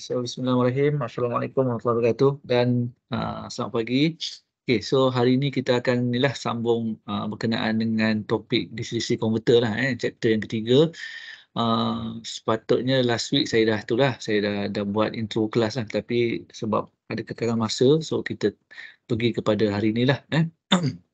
So, Bismillahirrahmanirrahim. Assalamualaikum warahmatullahi wabarakatuh dan uh, selamat pagi. Okay, so hari ini kita akan inilah sambung uh, berkenaan dengan topik distribusi komputer lah, eh, chapter yang ketiga. Uh, sepatutnya last week saya dah tu lah, saya dah, dah buat intro kelas lah tapi sebab ada kekangan masa, so kita pergi kepada hari lah, Eh.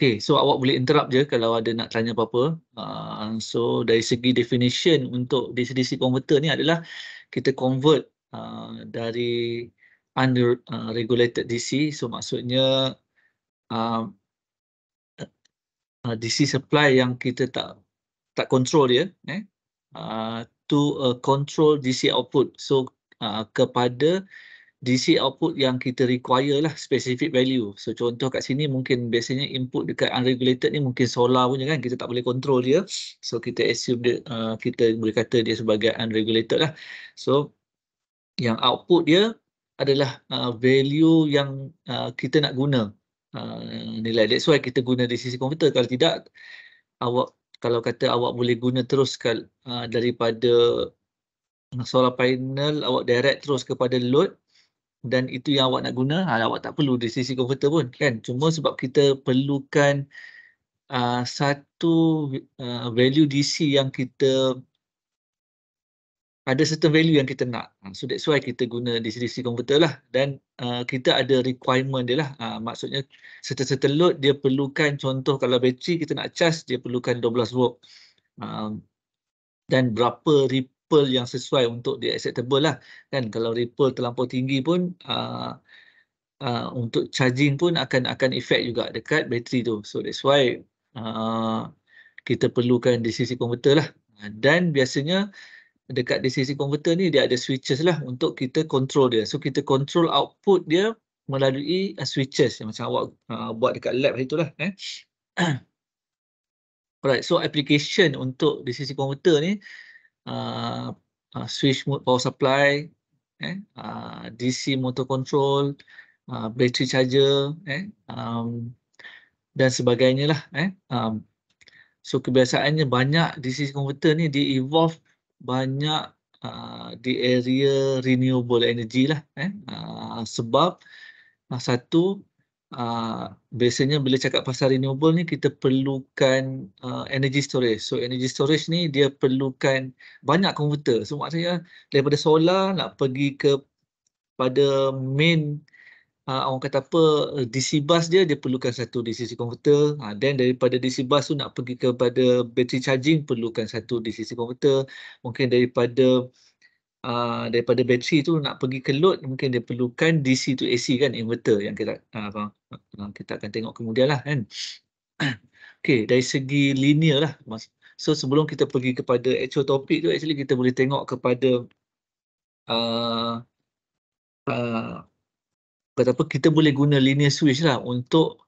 Okay, so awak boleh interrupt je kalau ada nak tanya apa-apa. Uh, so dari segi definition untuk DC-DC converter ni adalah kita convert uh, dari unregulated ah, DC. So maksudnya uh, DC supply yang kita tak tak control dia eh, uh, to a control DC output. So uh, kepada uh, DC output yang kita require lah specific value. So contoh kat sini mungkin biasanya input dekat unregulated ni mungkin solar punya kan kita tak boleh control dia. So kita assume dia uh, kita boleh kata dia sebagai unregulated lah. So yang output dia adalah uh, value yang uh, kita nak guna uh, nilai. That's why kita guna di sisi komputer. Kalau tidak awak kalau kata awak boleh guna terus kal, uh, daripada solar panel awak direct terus kepada load dan itu yang awak nak guna ha, awak tak perlu DC converter pun kan cuma sebab kita perlukan uh, satu uh, value DC yang kita ada certain value yang kita nak so that's why kita guna DC DC converter lah dan uh, kita ada requirement dia lah uh, maksudnya certain certain load dia perlukan contoh kalau bateri kita nak charge dia perlukan 12 volt uh, dan berapa rep- ripple yang sesuai untuk dia acceptable lah kan kalau ripple terlampau tinggi pun uh, uh, untuk charging pun akan akan efek juga dekat bateri tu so that's why uh, kita perlukan di sisi komputer lah dan biasanya dekat di sisi komputer ni dia ada switches lah untuk kita control dia so kita control output dia melalui uh, switches yang macam awak uh, buat dekat lab itu lah eh. Alright, so application untuk di sisi komputer ni uh, uh, switch mode power supply, eh, uh, ah, DC motor control, uh, battery charger, eh, um, dan sebagainya lah. Eh. Um, so kebiasaannya banyak DC converter ni dia evolve banyak uh, di area renewable energy lah. Eh. Uh, sebab uh, satu uh, biasanya bila cakap pasal renewable ni kita perlukan uh, energy storage. So energy storage ni dia perlukan banyak komputer. So maksudnya daripada solar nak pergi ke pada main uh, orang kata apa DC bus dia dia perlukan satu DC komputer. Uh, then daripada DC bus tu nak pergi ke pada battery charging perlukan satu DC komputer. Mungkin daripada Uh, daripada bateri tu nak pergi ke load mungkin dia perlukan DC to AC kan inverter yang kita uh, kita akan tengok kemudian lah kan. Okey, dari segi linear lah. So sebelum kita pergi kepada actual topic tu, actually kita boleh tengok kepada uh, uh, apa, kita boleh guna linear switch lah untuk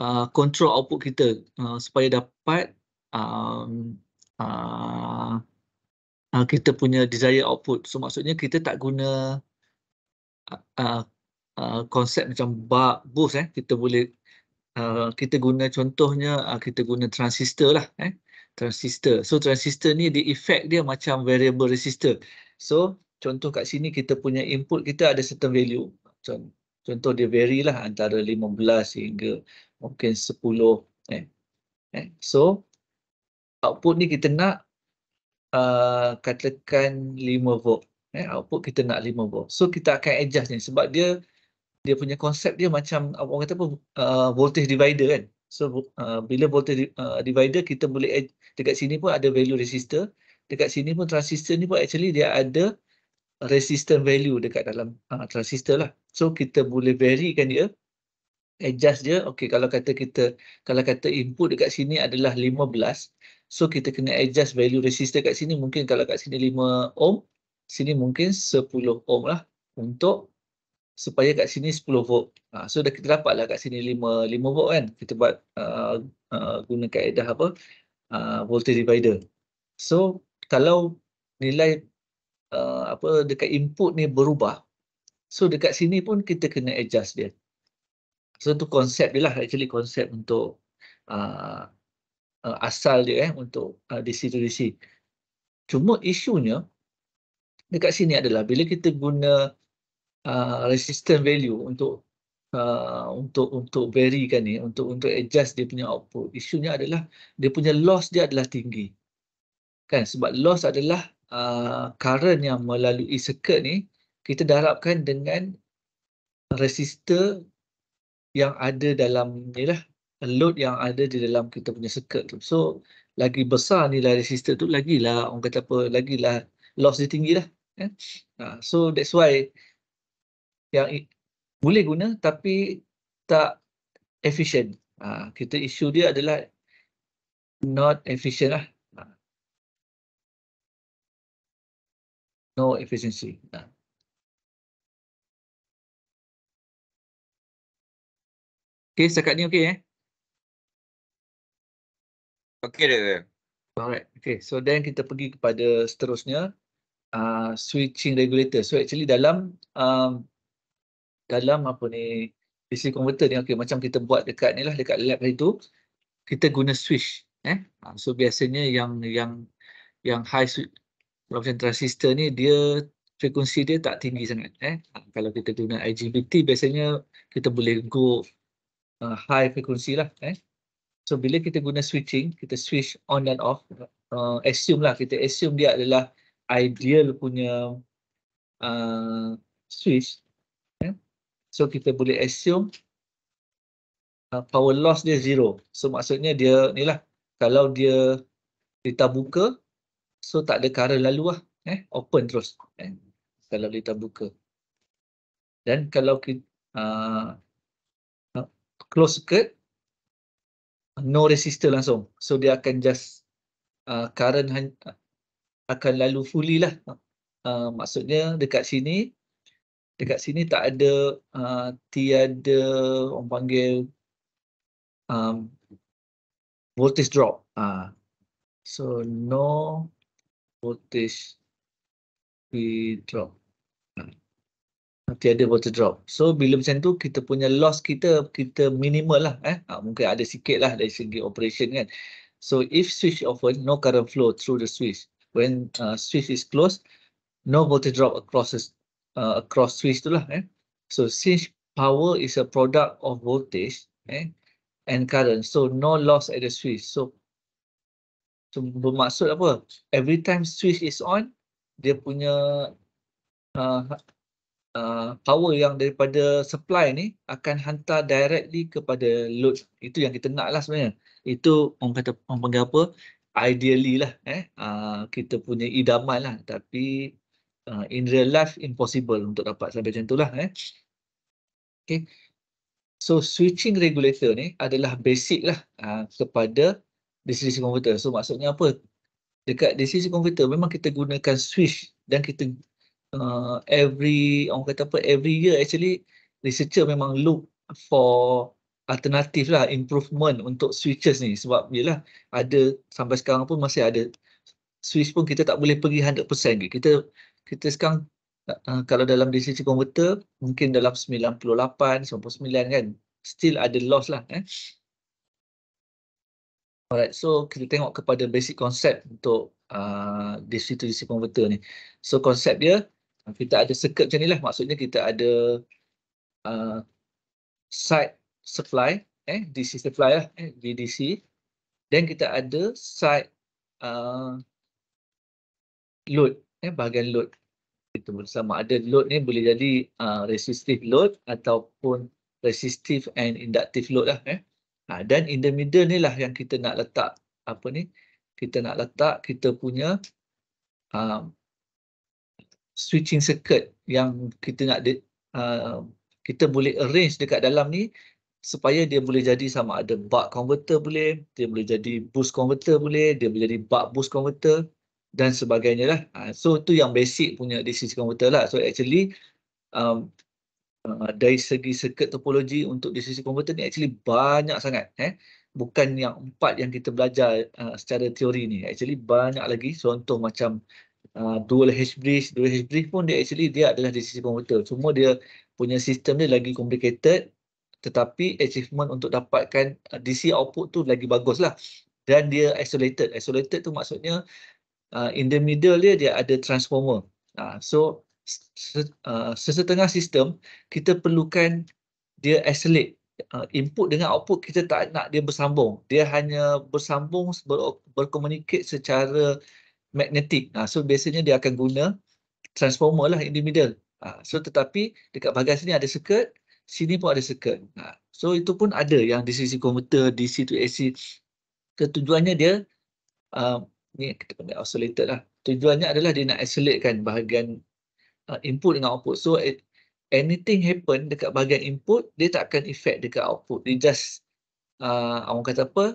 uh, control output kita uh, supaya dapat um, uh, uh kita punya desired output. So maksudnya kita tak guna uh, uh uh, konsep macam bug boost eh kita boleh uh, kita guna contohnya uh, kita guna transistor lah eh transistor so transistor ni dia effect dia macam variable resistor so contoh kat sini kita punya input kita ada certain value contoh dia vary lah antara 15 sehingga mungkin 10 eh eh so output ni kita nak uh, katakan 5 volt eh output kita nak 5 volt so kita akan adjust ni sebab dia dia punya konsep dia macam uh, orang kata pun uh, voltage divider kan so uh, bila voltage uh, divider kita boleh dekat sini pun ada value resistor dekat sini pun transistor ni pun actually dia ada resistor value dekat dalam uh, transistor lah so kita boleh vary kan dia adjust dia Okay, kalau kata kita kalau kata input dekat sini adalah 15 so kita kena adjust value resistor kat sini mungkin kalau kat sini 5 ohm sini mungkin 10 ohm lah untuk supaya kat sini 10 volt. Ha, so dah kita dapat lah kat sini 5, 5 volt kan. Kita buat uh, uh, guna kaedah apa, uh, voltage divider. So kalau nilai uh, apa dekat input ni berubah, so dekat sini pun kita kena adjust dia. So tu konsep dia lah actually konsep untuk uh, uh, asal dia eh, untuk uh, DC to DC. Cuma isunya dekat sini adalah bila kita guna uh, resistant value untuk uh, untuk untuk kan ni untuk untuk adjust dia punya output isunya adalah dia punya loss dia adalah tinggi kan sebab loss adalah uh, current yang melalui circuit ni kita darabkan dengan resistor yang ada dalam ni lah load yang ada di dalam kita punya circuit tu so lagi besar nilai resistor tu lagilah orang kata apa lagilah loss dia tinggi lah kan? Uh, so that's why yang i- boleh guna tapi tak efisien. Ha, kita isu dia adalah not efisien lah. Ha. No efficiency. Ha. Okay, setakat ni okay eh? Okay, dia. Alright, okay. So then kita pergi kepada seterusnya uh, switching regulator. So actually dalam um, dalam apa ni PC converter ni okey macam kita buat dekat ni lah dekat lab itu kita guna switch eh ha, so biasanya yang yang yang high switch transistor ni dia frekuensi dia tak tinggi sangat eh ha, kalau kita guna IGBT biasanya kita boleh go uh, high frekuensi lah eh so bila kita guna switching kita switch on dan off uh, assume lah kita assume dia adalah ideal punya uh, switch So kita boleh assume uh, power loss dia zero. So maksudnya dia ni lah. Kalau dia kita buka, so tak ada current lalu lah. Eh, open terus. Eh, kalau kita buka. Dan kalau kita uh, uh, close circuit, no resistor langsung. So dia akan just uh, current uh, akan lalu fully lah. Uh, maksudnya dekat sini dekat sini tak ada uh, tiada orang panggil um, voltage drop uh, so no voltage be drop ah, tiada voltage drop so bila macam tu kita punya loss kita kita minimal lah eh uh, mungkin ada sikit lah dari segi operation kan so if switch open no current flow through the switch when uh, switch is closed no voltage drop across uh, across switch tu lah. Eh. So since power is a product of voltage eh, and current, so no loss at the switch. So, so bermaksud apa? Every time switch is on, dia punya uh, uh, power yang daripada supply ni akan hantar directly kepada load. Itu yang kita nak lah sebenarnya. Itu orang kata orang panggil apa? Ideally lah eh, uh, kita punya idaman lah. Tapi uh, in real life impossible untuk dapat sampai macam itulah eh. Okay. So switching regulator ni adalah basic lah uh, kepada DC-DC converter. So maksudnya apa? Dekat DC-DC converter memang kita gunakan switch dan kita uh, every orang kata apa every year actually researcher memang look for alternatif lah improvement untuk switches ni sebab yalah ada sampai sekarang pun masih ada switch pun kita tak boleh pergi 100% ke. Kita kita sekarang uh, kalau dalam DCC converter mungkin dalam 98 99 kan still ada loss lah eh Alright so kita tengok kepada basic konsep untuk ah, DC to DC converter ni so konsep dia kita ada circuit macam ni lah maksudnya kita ada uh, side supply eh DC supply lah eh VDC then kita ada side uh, load eh, bahagian load itu bersama ada load ni boleh jadi uh, resistive load ataupun resistive and inductive load lah eh. Ha, dan in the middle ni lah yang kita nak letak apa ni kita nak letak kita punya um, switching circuit yang kita nak uh, kita boleh arrange dekat dalam ni supaya dia boleh jadi sama ada buck converter boleh dia boleh jadi boost converter boleh dia boleh jadi buck boost converter dan sebagainya lah. Uh, so tu yang basic punya decision sisi lah. So actually um, uh, dari segi circuit topology untuk decision sisi ni actually banyak sangat. Eh? Bukan yang empat yang kita belajar uh, secara teori ni. Actually banyak lagi. Contoh macam uh, dual hash bridge, dual hash bridge pun dia actually dia adalah decision sisi komputer. Cuma dia punya sistem dia lagi complicated tetapi achievement untuk dapatkan uh, DC output tu lagi bagus lah. Dan dia isolated. Isolated tu maksudnya uh, in the middle dia dia ada transformer. Uh, so uh, sesetengah sistem kita perlukan dia isolate uh, input dengan output kita tak nak dia bersambung. Dia hanya bersambung ber berkomunikasi secara magnetik. Uh, so biasanya dia akan guna transformer lah in the middle. Uh, so tetapi dekat bahagian sini ada circuit, sini pun ada circuit. Uh, so itu pun ada yang di sisi komputer, DC to AC. Ketujuannya dia uh, ni kita panggil oscillator lah. Tujuannya adalah dia nak isolate kan bahagian uh, input dengan output. So it, anything happen dekat bahagian input, dia tak akan effect dekat output. Dia just, uh, orang kata apa,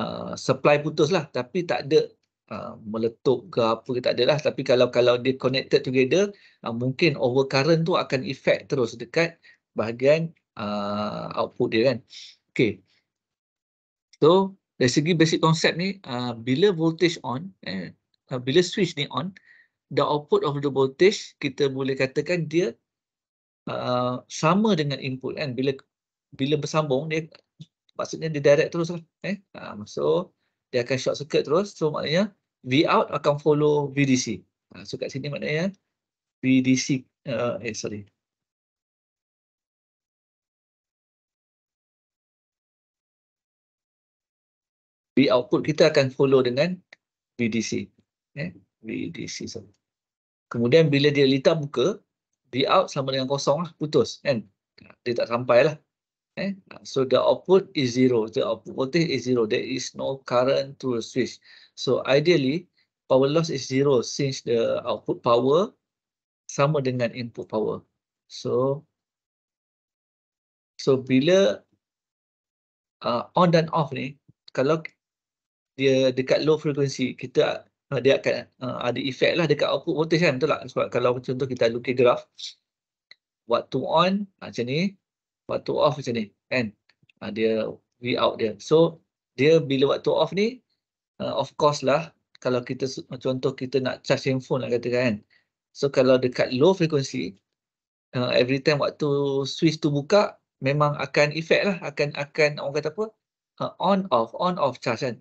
uh, supply putus lah. Tapi tak ada uh, meletup ke apa ke tak ada lah. Tapi kalau kalau dia connected together, uh, mungkin overcurrent tu akan effect terus dekat bahagian uh, output dia kan. Okay. So, dari segi basic konsep ni, uh, bila voltage on, eh, uh, bila switch ni on, the output of the voltage kita boleh katakan dia uh, sama dengan input kan. Bila bila bersambung, dia maksudnya dia direct terus lah. Eh? Um, so, dia akan short circuit terus. So, maknanya V out akan follow VDC. Uh, so, kat sini maknanya VDC, uh, eh sorry, Di output kita akan follow dengan BDC. Eh? BDC sama. Kemudian bila dia litar buka, di out sama dengan kosong lah, putus. Kan? Dia tak sampai lah. Eh? So the output is zero. The output voltage is zero. There is no current to the switch. So ideally, power loss is zero since the output power sama dengan input power. So so bila uh, on dan off ni, kalau dia dekat low frequency kita uh, dia akan uh, ada effect lah dekat output voltage kan betul tak sebab kalau contoh kita lukis graf waktu on ah, macam ni waktu off macam ni kan uh, dia V out dia so dia bila waktu off ni uh, of course lah kalau kita contoh kita nak charge handphone nak lah katakan kan so kalau dekat low frequency uh, every time waktu switch tu buka memang akan effect lah akan akan orang kata apa uh, on off on off charge kan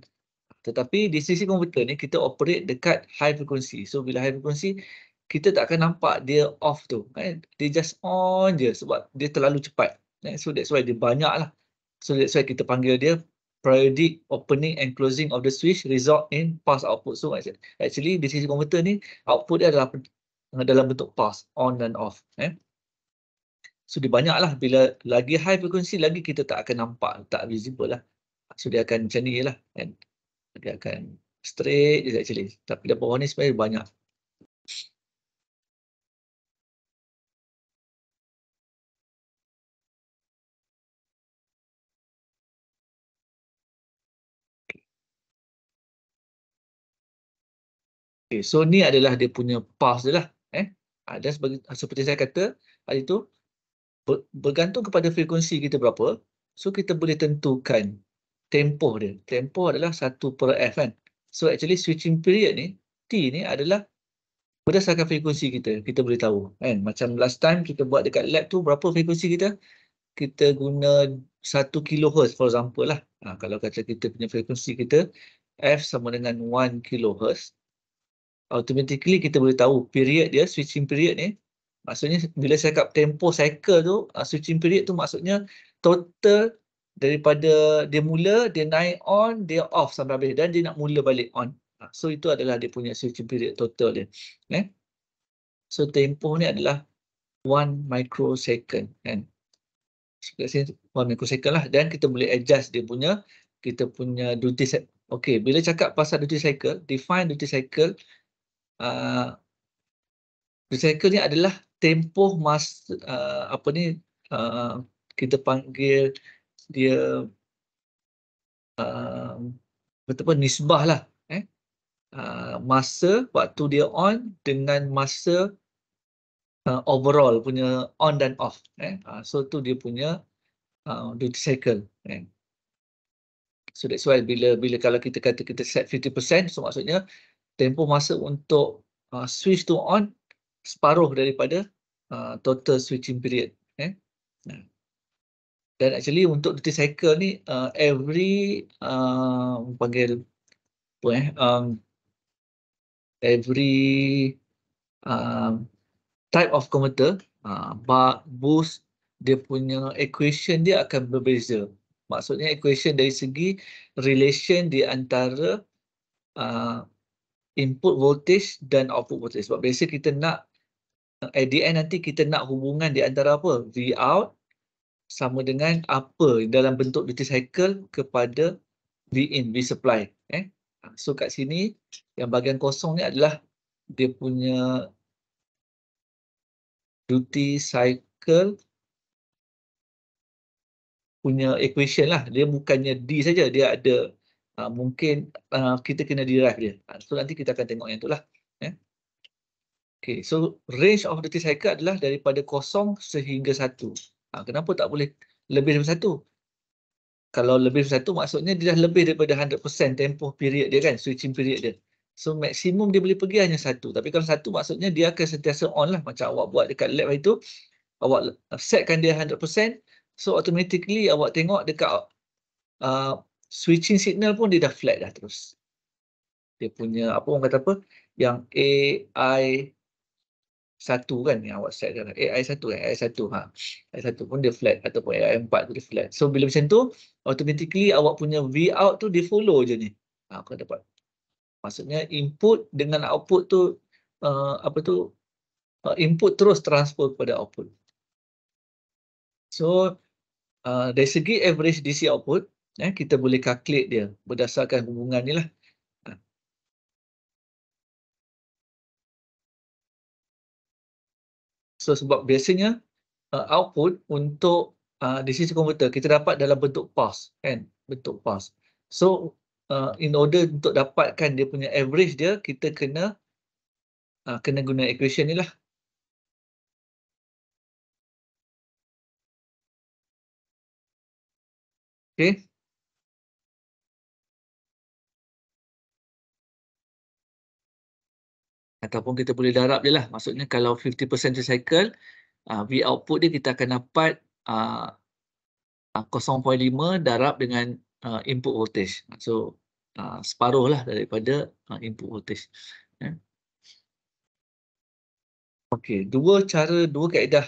tetapi di sisi komputer ni kita operate dekat high frequency so bila high frequency kita tak akan nampak dia off tu kan dia just on je sebab dia terlalu cepat kan? so that's why dia banyak lah so that's why kita panggil dia periodic opening and closing of the switch result in pass output so actually di sisi komputer ni output dia adalah dalam bentuk pass on dan off eh? so dia banyak lah bila lagi high frequency lagi kita tak akan nampak tak visible lah so dia akan macam ni lah kan? dia akan straight je actually. Tapi dia bawah ni sebenarnya banyak. Okay, so ni adalah dia punya path dia lah. Eh? Ah, dan sebagai, ah, seperti saya kata tadi tu, bergantung kepada frekuensi kita berapa, so kita boleh tentukan tempoh dia. Tempoh adalah 1 per F kan. So actually switching period ni, T ni adalah berdasarkan frekuensi kita. Kita boleh tahu kan. Macam last time kita buat dekat lab tu berapa frekuensi kita? Kita guna 1 kHz for example lah. Ha, kalau kata kita punya frekuensi kita F sama dengan 1 kHz. Automatically kita boleh tahu period dia, switching period ni. Maksudnya bila saya cakap tempo cycle tu, uh, switching period tu maksudnya total daripada dia mula, dia naik on, dia off sampai habis dan dia nak mula balik on. Ha, so itu adalah dia punya switching period total dia. Eh? So tempoh ni adalah 1 microsecond kan. So kat sini 1 microsecond lah dan kita boleh adjust dia punya kita punya duty cycle. Okay, bila cakap pasal duty cycle, define duty cycle uh, duty cycle ni adalah tempoh masa, uh, apa ni uh, kita panggil dia uh, um, betul pun nisbah lah eh? uh, masa waktu dia on dengan masa uh, overall punya on dan off eh? uh, so tu dia punya uh, duty cycle eh? so that's why bila, bila kalau kita kata kita set 50% so maksudnya tempoh masa untuk uh, switch to on separuh daripada uh, total switching period eh? dan actually untuk duty cycle ni uh, every uh, panggil apa eh um, every um, type of converter uh, bar boost dia punya equation dia akan berbeza maksudnya equation dari segi relation di antara uh, input voltage dan output voltage sebab biasa kita nak at the end nanti kita nak hubungan di antara apa V out sama dengan apa dalam bentuk duty cycle kepada V in, V supply. Eh? Ha, so kat sini yang bahagian kosong ni adalah dia punya duty cycle punya equation lah. Dia bukannya D saja, dia ada uh, mungkin uh, kita kena derive dia. So nanti kita akan tengok yang tu lah. Eh? Okay, so range of duty cycle adalah daripada kosong sehingga satu. Ha, kenapa tak boleh lebih daripada satu? Kalau lebih daripada satu maksudnya dia dah lebih daripada 100% tempoh period dia kan, switching period dia. So maksimum dia boleh pergi hanya satu. Tapi kalau satu maksudnya dia akan sentiasa on lah macam awak buat dekat lab itu. Awak setkan dia 100%. So automatically awak tengok dekat uh, switching signal pun dia dah flat dah terus. Dia punya apa orang kata apa yang AI satu kan yang awak setkan AI satu kan eh, AI satu ha AI satu pun dia flat ataupun AI empat tu dia flat so bila macam tu automatically awak punya V out tu dia follow je ni ha kau dapat maksudnya input dengan output tu uh, apa tu uh, input terus transfer kepada output so uh, dari segi average DC output eh, kita boleh calculate dia berdasarkan hubungan ni lah So sebab biasanya uh, output untuk uh, di sisi kita dapat dalam bentuk pass kan bentuk pass. So uh, in order untuk dapatkan dia punya average dia kita kena uh, kena guna equation ni lah. Okay. ataupun kita boleh darab je lah. Maksudnya kalau 50% recycle, uh, V output dia kita akan dapat uh, uh, 0.5 darab dengan uh, input voltage. So uh, separuh lah daripada uh, input voltage. Yeah. Okay, dua cara, dua kaedah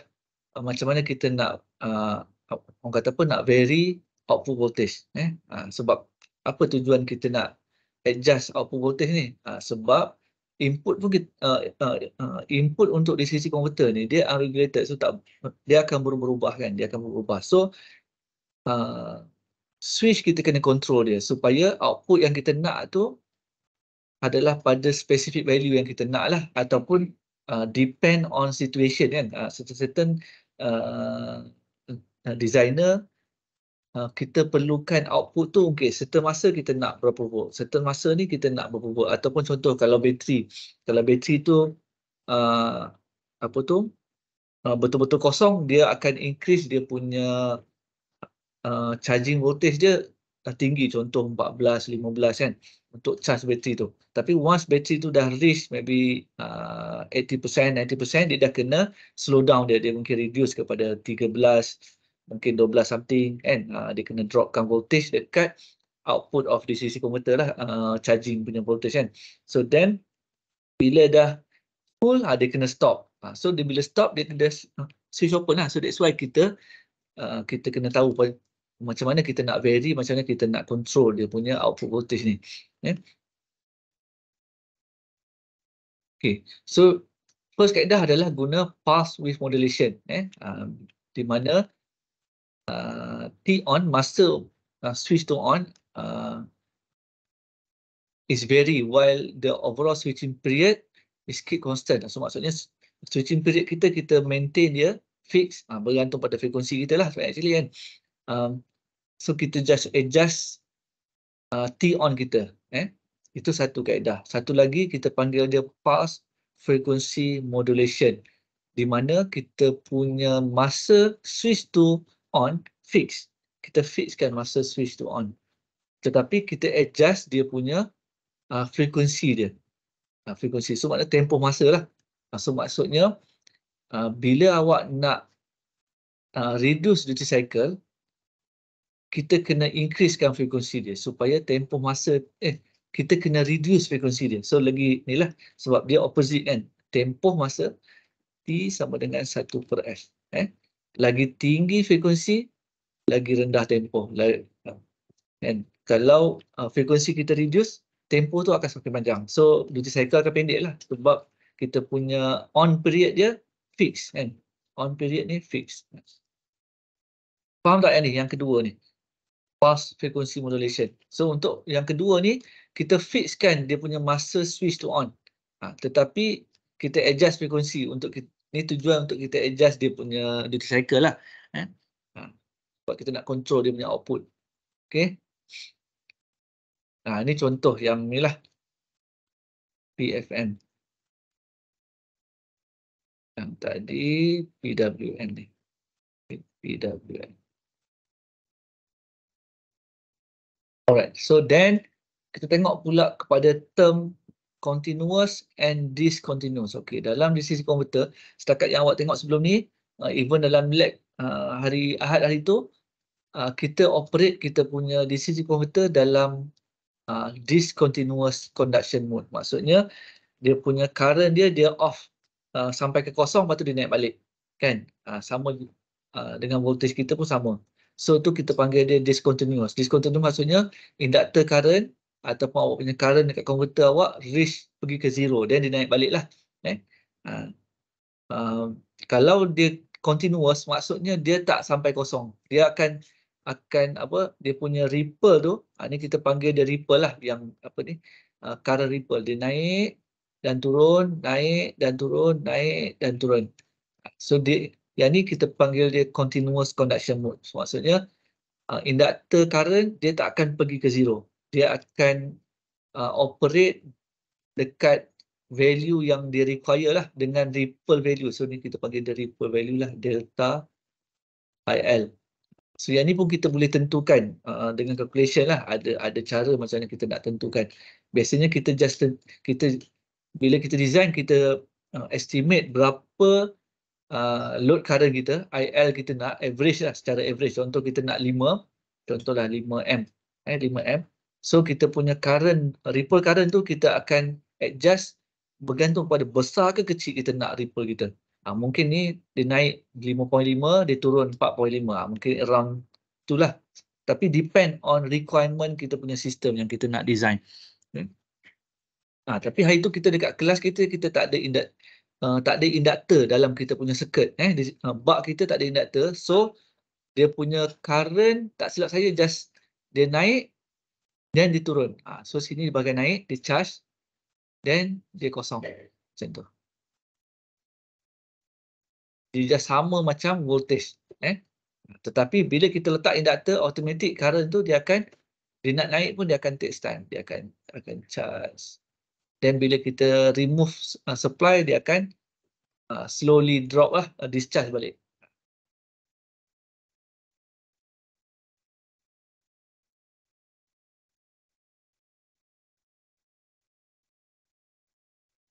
uh, macam mana kita nak uh, orang kata apa, nak vary output voltage. Yeah. Ya. Uh, sebab apa tujuan kita nak adjust output voltage ni? Uh, sebab input pun kita, uh, uh, uh, input untuk di sisi komputer ni dia unregulated so tak dia akan berubah kan dia akan berubah so uh, switch kita kena control dia supaya output yang kita nak tu adalah pada specific value yang kita nak lah ataupun uh, depend on situation kan uh, certain, certain uh, uh designer Ah, kita perlukan output tu okey serta masa kita nak berapa volt serta masa ni kita nak berapa volt ataupun contoh kalau bateri kalau bateri tu uh, apa tu ah, betul-betul uh, kosong dia akan increase dia punya uh, charging voltage dia dah tinggi contoh 14 15 kan untuk charge bateri tu tapi once bateri tu dah reach maybe uh, 80% 90% dia dah kena slow down dia dia mungkin reduce kepada 13 mungkin 12 something kan uh, dia kena dropkan voltage dekat output of DC converter lah uh, charging punya voltage kan so then bila dah full uh, dia kena stop uh, so dia bila stop dia kena switch open lah so that's why kita uh, kita kena tahu pun macam mana kita nak vary macam mana kita nak control dia punya output voltage ni eh? okay so first kaedah adalah guna pass with modulation eh uh, di mana Uh, T on master uh, switch to on uh, is vary while the overall switching period is keep constant. So maksudnya switching period kita kita maintain dia fix uh, bergantung pada frekuensi kita lah. Actually kan, um, so kita just adjust uh, T on kita. Eh, itu satu kaedah. Satu lagi kita panggil dia pulse frequency modulation di mana kita punya masa switch to on fix. Kita fixkan masa switch tu on. Tetapi kita adjust dia punya uh, frekuensi dia. Uh, frekuensi. So maknanya tempoh masa lah. Uh, so maksudnya uh, bila awak nak uh, reduce duty cycle, kita kena increasekan frekuensi dia supaya tempoh masa, eh kita kena reduce frekuensi dia. So lagi ni lah sebab dia opposite kan. Tempoh masa T sama dengan 1 per F. Eh lagi tinggi frekuensi lagi rendah tempo. and kalau uh, frekuensi kita reduce tempo tu akan semakin panjang so duty cycle akan pendek lah sebab kita punya on period dia fix kan on period ni fix faham tak yang ni yang kedua ni pulse frequency modulation so untuk yang kedua ni kita fixkan dia punya masa switch to on ha, tetapi kita adjust frekuensi untuk kita, ni tujuan untuk kita adjust dia punya duty cycle lah eh? Ha. sebab kita nak control dia punya output okey nah ha, ni contoh yang inilah PFM yang tadi PWM ni PWM alright so then kita tengok pula kepada term continuous and discontinuous. Okey, dalam DC converter, setakat yang awak tengok sebelum ni, uh, even dalam lab uh, hari Ahad hari tu, uh, kita operate kita punya DC converter dalam uh, discontinuous conduction mode. Maksudnya, dia punya current dia, dia off uh, sampai ke kosong, lepas tu dia naik balik. Kan? Uh, sama uh, dengan voltage kita pun sama. So, tu kita panggil dia discontinuous. Discontinuous maksudnya, inductor current ataupun awak punya current dekat converter awak risk pergi ke zero then dia naik balik lah eh? uh, uh, kalau dia continuous maksudnya dia tak sampai kosong dia akan akan apa dia punya ripple tu uh, ni kita panggil dia ripple lah yang apa ni uh, current ripple dia naik dan turun naik dan turun naik dan turun so dia yang ni kita panggil dia continuous conduction mode so, maksudnya uh, inductor current dia tak akan pergi ke zero dia akan uh, operate dekat value yang dia require lah dengan ripple value. So ni kita panggil the ripple value lah delta IL. So yang ni pun kita boleh tentukan uh, dengan calculation lah ada ada cara macam mana kita nak tentukan. Biasanya kita just kita bila kita design kita uh, estimate berapa uh, load current kita IL kita nak average lah secara average. Contoh kita nak 5 contohlah 5 M. Eh, 5 M So kita punya current, ripple current tu kita akan adjust bergantung pada besar ke kecil kita nak ripple kita. Ha, mungkin ni dia naik 5.5, dia turun 4.5. Ha, mungkin around itulah. Tapi depend on requirement kita punya sistem yang kita nak design. Hmm. Ha, tapi hari tu kita dekat kelas kita, kita tak ada indak, ha, uh, tak ada inductor dalam kita punya circuit. Eh. Ha, Bug kita tak ada inductor. So dia punya current, tak silap saya just dia naik Then dia turun. Ha, so sini di bahagian naik, dia charge. Then dia kosong. Macam tu. Dia just sama macam voltage. Eh? Tetapi bila kita letak inductor, automatic current tu dia akan, dia nak naik pun dia akan take stand, Dia akan akan charge. Then bila kita remove uh, supply, dia akan uh, slowly drop lah, uh, discharge balik.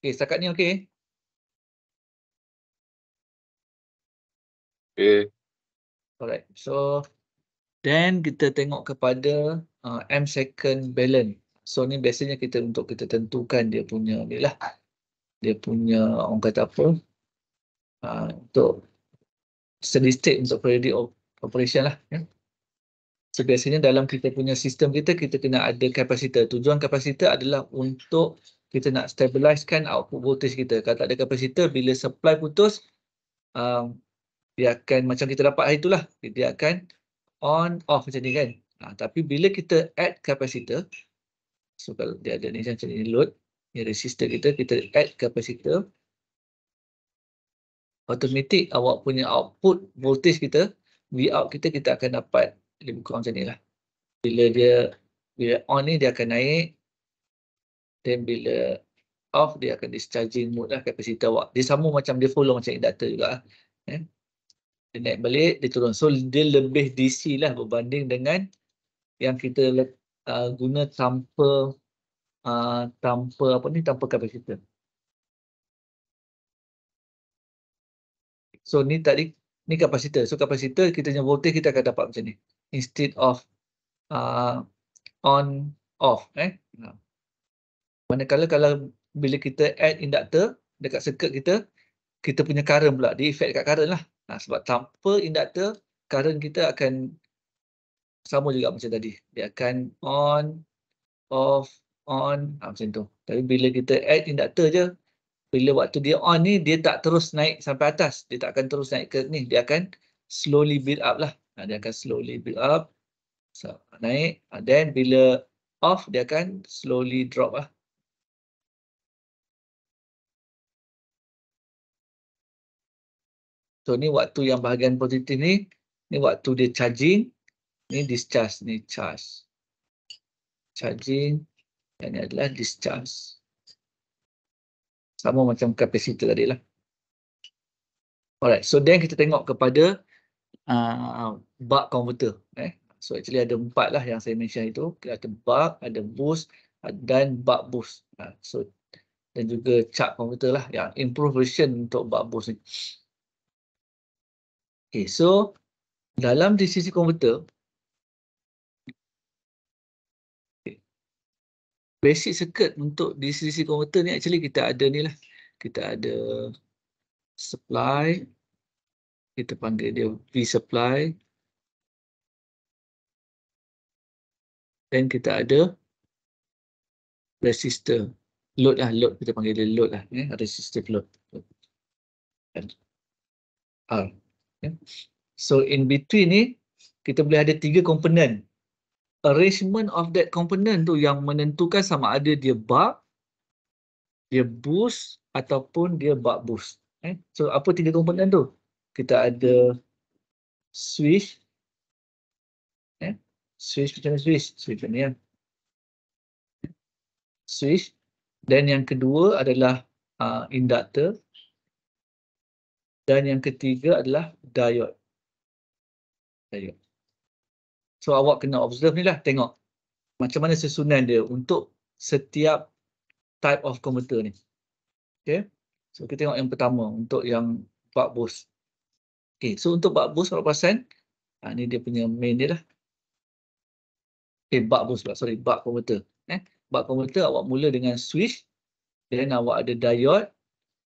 Okey, setakat ni okey. Okey. Alright. So then kita tengok kepada uh, M second balance. So ni biasanya kita untuk kita tentukan dia punya ni lah. Dia punya orang kata apa. Uh, untuk steady state untuk periodic operation lah. Yeah. So biasanya dalam kita punya sistem kita, kita kena ada kapasitor. Tujuan kapasitor adalah untuk kita nak stabilizekan output voltage kita. Kalau tak ada kapasitor, bila supply putus, um, dia akan macam kita dapat hari itulah. Dia akan on, off macam ni kan. Ha, tapi bila kita add kapasitor, so kalau dia ada ni macam ni load, ni resistor kita, kita add kapasitor, automatic awak punya output voltage kita, out kita, kita akan dapat lebih kurang macam ni lah. Bila dia bila on ni, dia akan naik, Then bila off, dia akan discharging mode lah kapasiti awak. Dia sama macam dia follow macam inductor juga lah. Eh? Dia naik balik, dia turun. So dia lebih DC lah berbanding dengan yang kita uh, guna tanpa uh, tanpa apa ni, tanpa kapasitor. So ni tadi ni kapasitor. So kapasitor kita punya voltage kita akan dapat macam ni. Instead of uh, on off eh. Manakala kalau bila kita add inductor dekat circuit kita, kita punya current pula, dia effect dekat current lah. Ha, sebab tanpa inductor, current kita akan sama juga macam tadi. Dia akan on, off, on ha, macam tu. Tapi bila kita add inductor je, bila waktu dia on ni, dia tak terus naik sampai atas. Dia tak akan terus naik ke ni. Dia akan slowly build up lah. Ha, dia akan slowly build up. So, naik. Ha, then bila off, dia akan slowly drop lah. So ni waktu yang bahagian positif ni, ni waktu dia charging, ni discharge, ni charge. Charging yang ni adalah discharge. Sama macam kapasitor tadi lah. Alright, so then kita tengok kepada uh, bug converter. Eh. So actually ada empat lah yang saya mention itu. Kita ada bug, ada boost dan bug boost. Uh, so dan juga chart converter lah yang improve version untuk bug boost ni. Okay, so dalam di sisi komputer, basic circuit untuk di sisi komputer ni actually kita ada ni lah. Kita ada supply, kita panggil dia V supply. Dan kita ada resistor load lah load kita panggil dia load lah eh? resistive load R kan? ah. Ya. So in between ni kita boleh ada tiga komponen. Arrangement of that component tu yang menentukan sama ada dia bug, dia boost ataupun dia bug boost. Eh, so apa tiga komponen tu? Kita ada switch. Eh, switch macam mana switch? Switch macam ni kan? Switch. Dan yang kedua adalah uh, inductor. Dan yang ketiga adalah diode. Diode. So awak kena observe ni lah tengok macam mana susunan dia untuk setiap type of converter ni. Okay. So kita tengok yang pertama untuk yang buck boost. Okay. So untuk buck boost berapa persen? Ha, ni dia punya main dia lah. Okay eh, buck boost lah. Sorry buck converter. Eh, buck converter awak mula dengan switch. Then awak ada diode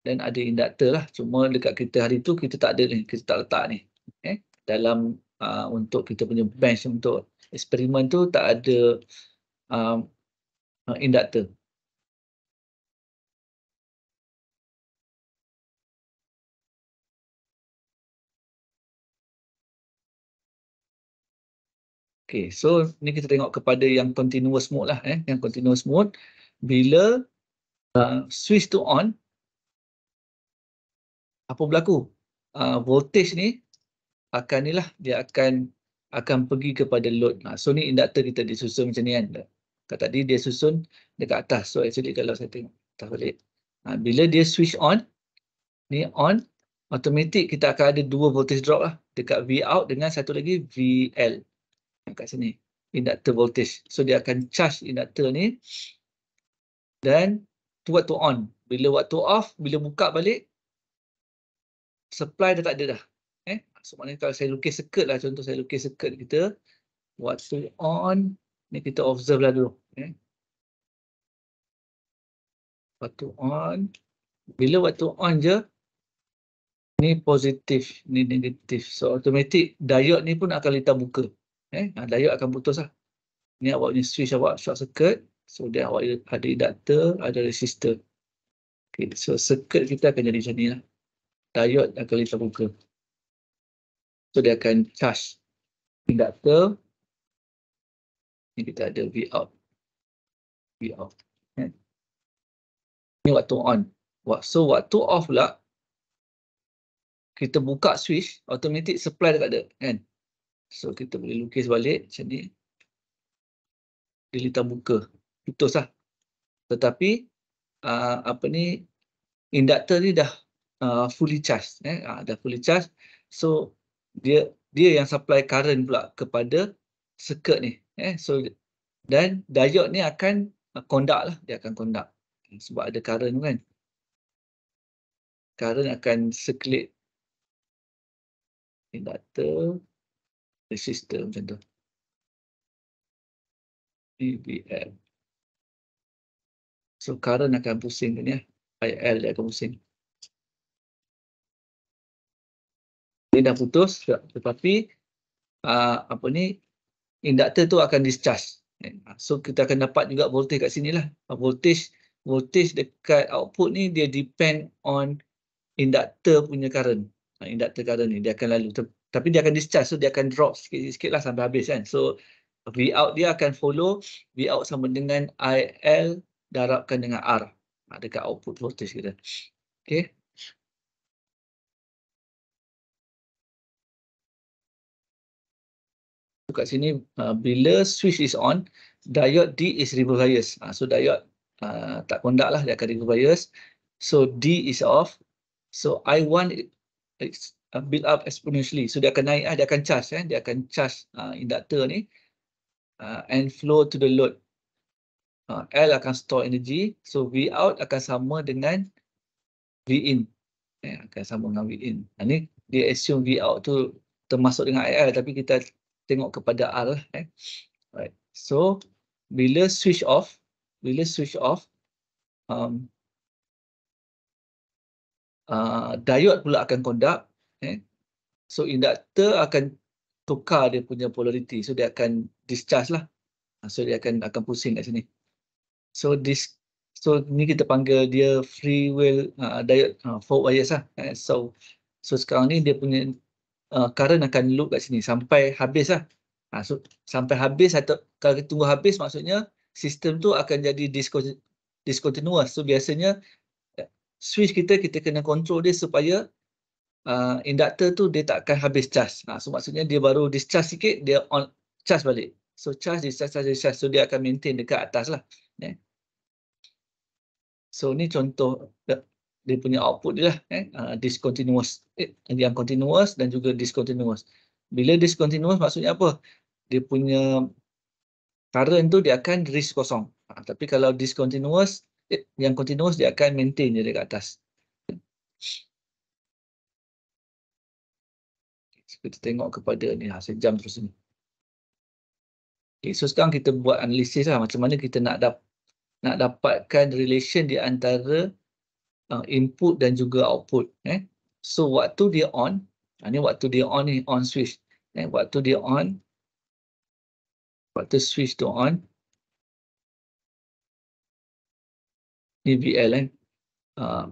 dan ada inductor lah cuma dekat kereta hari tu kita tak ada ni kita tak letak ni okay. Eh, dalam uh, untuk kita punya bench untuk eksperimen tu tak ada um, uh, inductor Okay, so ni kita tengok kepada yang continuous mode lah eh, yang continuous mode bila uh, switch to on apa berlaku? Uh, voltage ni akan ni lah, dia akan akan pergi kepada load. Uh, so ni inductor kita disusun macam ni kan. Kat tadi dia susun dekat atas. So actually kalau saya tengok atas balik. Uh, bila dia switch on, ni on, automatic kita akan ada dua voltage drop lah. Dekat V out dengan satu lagi V VL. Kat sini, inductor voltage. So dia akan charge inductor ni. Dan tu waktu on. Bila waktu off, bila buka balik, supply dah tak ada dah. Eh? So maknanya kalau saya lukis circuit lah, contoh saya lukis circuit kita, what's going on, ni kita observe lah dulu. Eh? Waktu on, bila waktu on je, ni positif, ni negatif. So automatic diode ni pun akan litar buka. Eh? Ha, diode akan putus lah. Ni awak punya switch awak short circuit. So dia awak ada inductor, ada resistor. Okay, so circuit kita akan jadi macam ni lah. Diode dan kali terbuka. So dia akan charge inductor. Ini kita ada V out. V out. Okay. Ini waktu on. So waktu off lah kita buka switch, automatic supply dekat dia. Kan? So kita boleh lukis balik macam ni. Delete terbuka. Putus lah. Tetapi, uh, apa ni, inductor ni dah uh, fully charged eh uh, dah fully charged so dia dia yang supply current pula kepada circuit ni eh so dan diode ni akan uh, conduct lah dia akan conduct sebab ada current kan current akan circulate inductor resistor macam tu EBM so current akan pusing ni kan, ya IL dia akan pusing ni dah putus tetapi uh, apa ni inductor tu akan discharge ah, so kita akan dapat juga voltage kat sini lah ah, voltage voltage dekat output ni dia depend on inductor punya current inductor current ni dia akan lalu tapi dia akan discharge so dia akan drop sikit-sikit lah sampai habis kan so V out dia akan follow V out sama dengan IL darabkan dengan R dekat output voltage kita okay. kat sini uh, bila switch is on diode D is reverse bias uh, ah, so diode uh, tak conduct lah dia akan reverse bias so D is off so I1 it's uh, build up exponentially so dia akan naik ah, dia akan charge eh dia akan charge uh, inductor ni uh, and flow to the load uh, L akan store energy so V out akan sama dengan V in eh, akan sama dengan V in ni dia assume V out tu termasuk dengan IL tapi kita tengok kepada R Eh. Right. So, bila switch off, bila switch off, um, uh, diode pula akan conduct. Eh. So, inductor akan tukar dia punya polarity. So, dia akan discharge lah. Ah, so, dia akan akan pusing kat sini. So, this so ni kita panggil dia free will uh, diode uh, forward bias lah. Eh. So, so, sekarang ni dia punya uh, current akan loop kat sini sampai habis lah. Ha, so, sampai habis atau kalau kita tunggu habis maksudnya sistem tu akan jadi discontinuous. So biasanya eh, switch kita kita kena control dia supaya uh, inductor tu dia tak akan habis charge. Ha, so maksudnya dia baru discharge sikit dia on charge balik. So charge, discharge, charge, discharge. So dia akan maintain dekat atas lah. Yeah. So ni contoh eh, dia punya output dia lah eh, uh, discontinuous eh, yang continuous dan juga discontinuous bila discontinuous maksudnya apa dia punya current tu dia akan risk kosong uh, tapi kalau discontinuous eh, yang continuous dia akan maintain dia dekat atas kita tengok kepada ni hasil lah, jam terus ni okay, so sekarang kita buat analisis lah macam mana kita nak dapat, nak dapatkan relation di antara uh, input dan juga output. Eh. So waktu dia on, ini uh, waktu dia on ni on switch. Eh. Waktu dia on, waktu switch tu on, ni VL. Eh. Uh,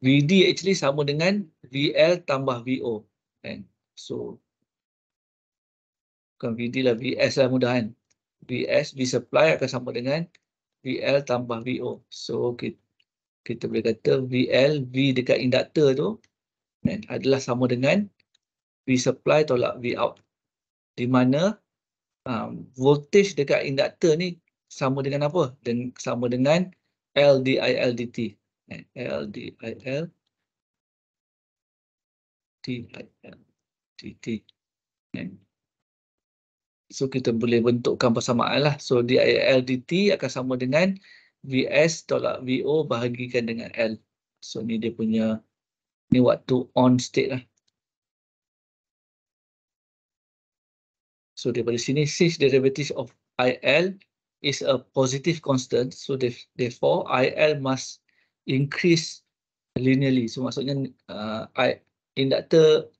VD actually sama dengan VL tambah VO. Eh. So bukan VD lah, VS lah mudah kan. VS, V supply akan sama dengan VL tambah VO. So kita. Okay kita boleh kata VL, V dekat inductor tu kan, adalah sama dengan V supply tolak V out. Di mana um, voltage dekat inductor ni sama dengan apa? Den sama dengan L di L dt. Kan, eh, L di L dt. Kan. Eh. So kita boleh bentukkan persamaan lah. So di akan sama dengan VS tolak VO bahagikan dengan L. So ni dia punya, ni waktu on state lah. So daripada sini, six derivatives of IL is a positive constant. So therefore, IL must increase linearly. So maksudnya, uh, I, inductor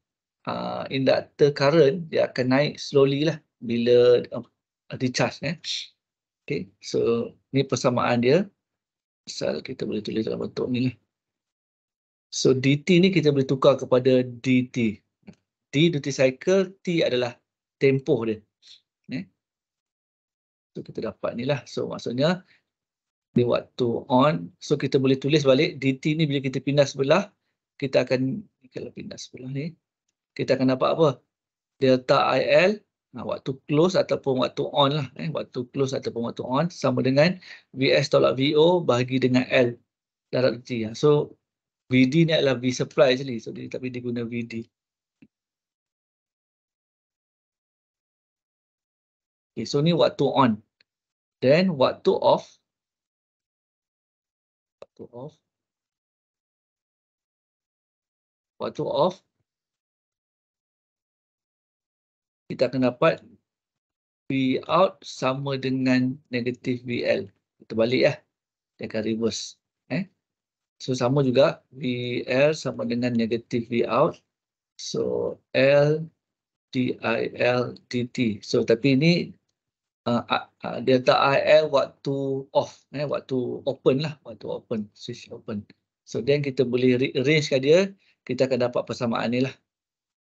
uh, inductor current, dia akan naik slowly lah bila uh, di charge. Eh. Okay, so ni persamaan dia. Asal kita boleh tulis dalam bentuk ni. Lah. So dt ni kita boleh tukar kepada dt. T duty cycle, t adalah tempoh dia. Okay. Eh? So kita dapat ni lah. So maksudnya ni waktu on. So kita boleh tulis balik dt ni bila kita pindah sebelah. Kita akan, kalau pindah sebelah ni. Kita akan dapat apa? Delta IL. Ha, waktu close ataupun waktu on lah. Eh. Waktu close ataupun waktu on sama dengan VS tolak VO bahagi dengan L darab T. Ha. Ah, so VD ni adalah V supply actually. So, dia, tapi dia guna VD. Okay, so ni waktu on. Then waktu off. Waktu off. Waktu off kita akan dapat V out sama dengan negatif VL. Kita balik ya. Lah. Dia akan reverse. Eh? So sama juga VL sama dengan negatif V out. So L L DIL T So tapi ini uh, uh, uh delta IL waktu off. Eh? Waktu open lah. Waktu open. Switch open. So then kita boleh rearrange kan dia. Kita akan dapat persamaan ni lah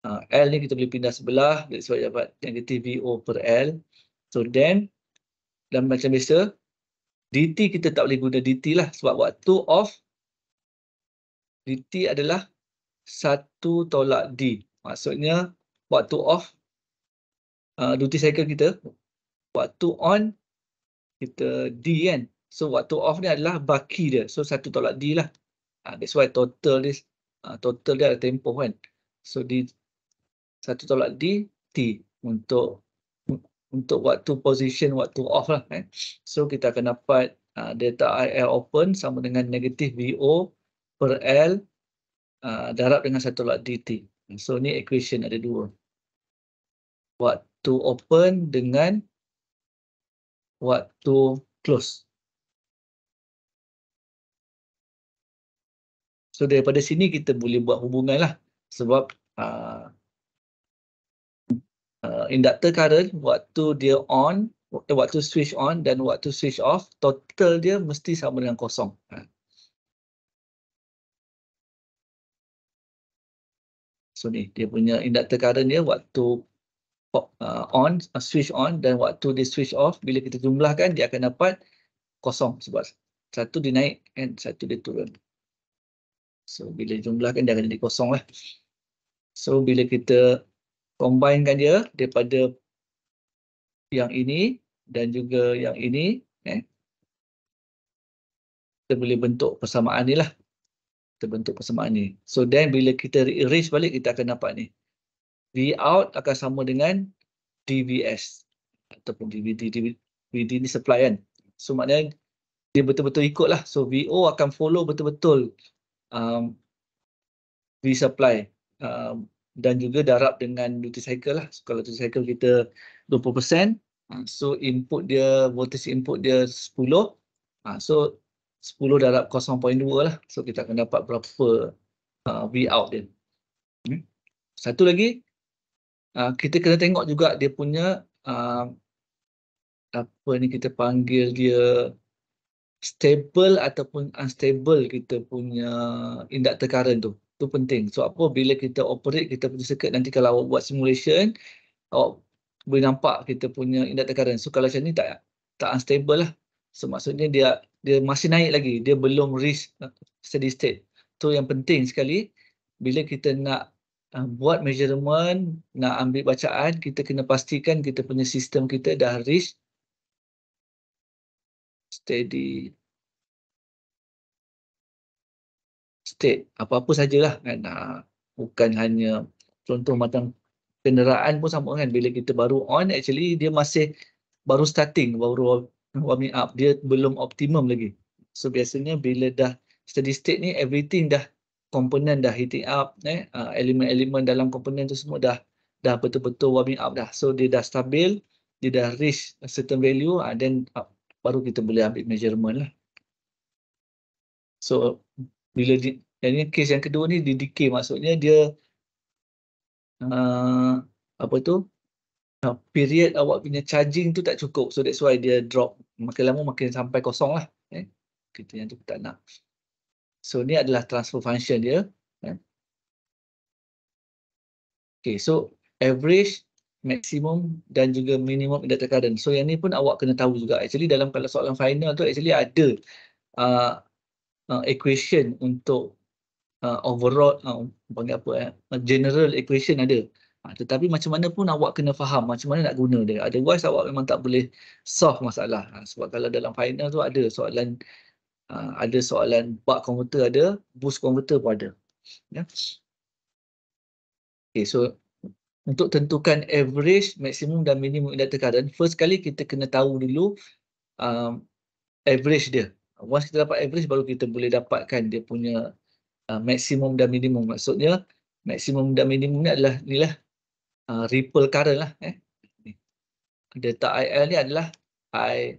uh, L ni kita boleh pindah sebelah jadi sebab dapat negatif VO per L so then dan macam biasa DT kita tak boleh guna DT lah sebab waktu off DT adalah satu tolak D maksudnya waktu off uh, duty cycle kita waktu on kita D kan so waktu off ni adalah baki dia so satu tolak D lah uh, that's why total dia uh, total dia ada tempoh kan so di satu tolak D, T untuk untuk waktu position, waktu off lah. Eh. So kita akan dapat uh, delta IL open sama dengan negatif VO per L uh, darab dengan satu tolak DT. So ni equation ada dua. Waktu open dengan waktu close. So daripada sini kita boleh buat hubungan lah. Sebab uh, uh, inductor current waktu dia on waktu switch on dan waktu switch off total dia mesti sama dengan kosong ha. so ni dia punya inductor current dia waktu uh, on uh, switch on dan waktu dia switch off bila kita jumlahkan dia akan dapat kosong sebab satu dia naik and satu dia turun so bila jumlahkan dia akan jadi kosong lah so bila kita combinekan dia daripada yang ini dan juga yang ini eh kita boleh bentuk persamaan ni lah kita bentuk persamaan ni so then bila kita erase balik kita akan dapat ni v out akan sama dengan dvs ataupun dvd dvd ni supply kan so maknanya dia betul-betul ikut lah. so vo akan follow betul-betul um, v supply um, dan juga darab dengan duty cycle lah. So, kalau duty cycle kita 20%, ha, so input dia voltage input dia 10. Ha, so 10 darab 0.2 lah. So kita akan dapat berapa ha, V out dia. Hmm. Satu lagi kita kena tengok juga dia punya apa ni kita panggil dia stable ataupun unstable kita punya inductor current tu tu penting. So apa bila kita operate kita punya circuit nanti kalau awak buat simulation awak boleh nampak kita punya inductor current. So kalau macam ni tak tak unstable lah. So maksudnya dia dia masih naik lagi. Dia belum reach uh, steady state. Tu yang penting sekali bila kita nak uh, buat measurement, nak ambil bacaan, kita kena pastikan kita punya sistem kita dah reach steady state apa-apa sajalah kan ha, bukan hanya contoh macam kenderaan pun sama kan bila kita baru on actually dia masih baru starting baru warming up dia belum optimum lagi so biasanya bila dah steady state ni everything dah komponen dah heating up eh ah, elemen-elemen uh, dalam komponen tu semua dah dah betul-betul warming up dah so dia dah stabil dia dah reach a certain value uh, then uh, baru kita boleh ambil measurement lah so bila di, yang ini kes yang kedua ni DDK maksudnya dia uh, apa tu uh, period awak punya charging tu tak cukup so that's why dia drop makin lama makin sampai kosong lah eh. kita yang tu tak nak so ni adalah transfer function dia eh. okay so average maximum dan juga minimum data current so yang ni pun awak kena tahu juga actually dalam kalau soalan final tu actually ada uh, uh, equation untuk uh, overall uh, panggil apa eh general equation ada uh, tetapi macam mana pun awak kena faham macam mana nak guna dia otherwise awak memang tak boleh solve masalah uh, sebab kalau dalam final tu ada soalan uh, ada soalan bug converter ada boost converter pun ada ya yeah. okay, so untuk tentukan average maximum dan minimum inductor current first kali kita kena tahu dulu um, average dia once kita dapat average baru kita boleh dapatkan dia punya Ah, maksimum dan minimum. Maksudnya maksimum dan minimum ni adalah inilah uh, ripple current lah eh. Delta IL ni adalah I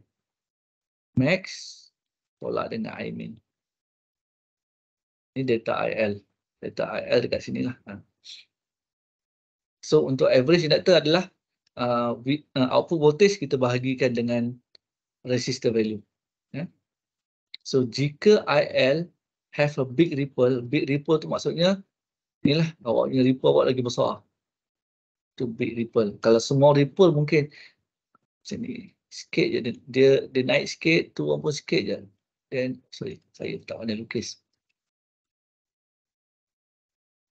max tolak dengan I min. Ini data IL. data IL dekat sini lah. Ah. So untuk average inductor adalah uh, output voltage kita bahagikan dengan resistor value. Ya. So jika IL have a big ripple. Big ripple tu maksudnya ni lah. inilah awaknya ripple awak lagi besar. Tu big ripple. Kalau small ripple mungkin sini sikit je dia dia naik sikit, turun pun sikit je. Then sorry, saya tak ada lukis.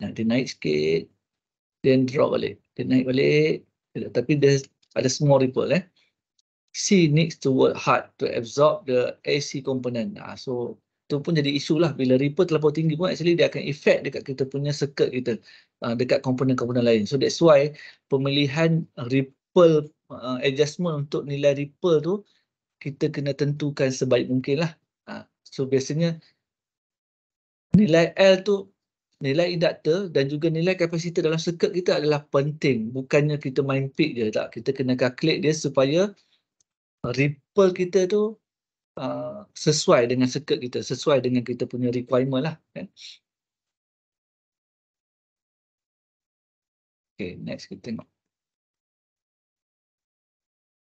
Nah, dia naik sikit, then drop balik. Dia naik balik, tapi dia ada small ripple eh. C needs to work hard to absorb the AC component. ah, so tu pun jadi isu lah bila Ripple terlalu tinggi pun actually dia akan effect dekat kita punya circuit kita uh, dekat komponen-komponen lain so that's why pemilihan Ripple uh, adjustment untuk nilai Ripple tu kita kena tentukan sebaik mungkin lah uh, so biasanya nilai L tu nilai inductor dan juga nilai kapasitor dalam circuit kita adalah penting bukannya kita main peak je tak kita kena calculate dia supaya Ripple kita tu uh, sesuai dengan circuit kita, sesuai dengan kita punya requirement lah. Kan? Okay, next kita tengok.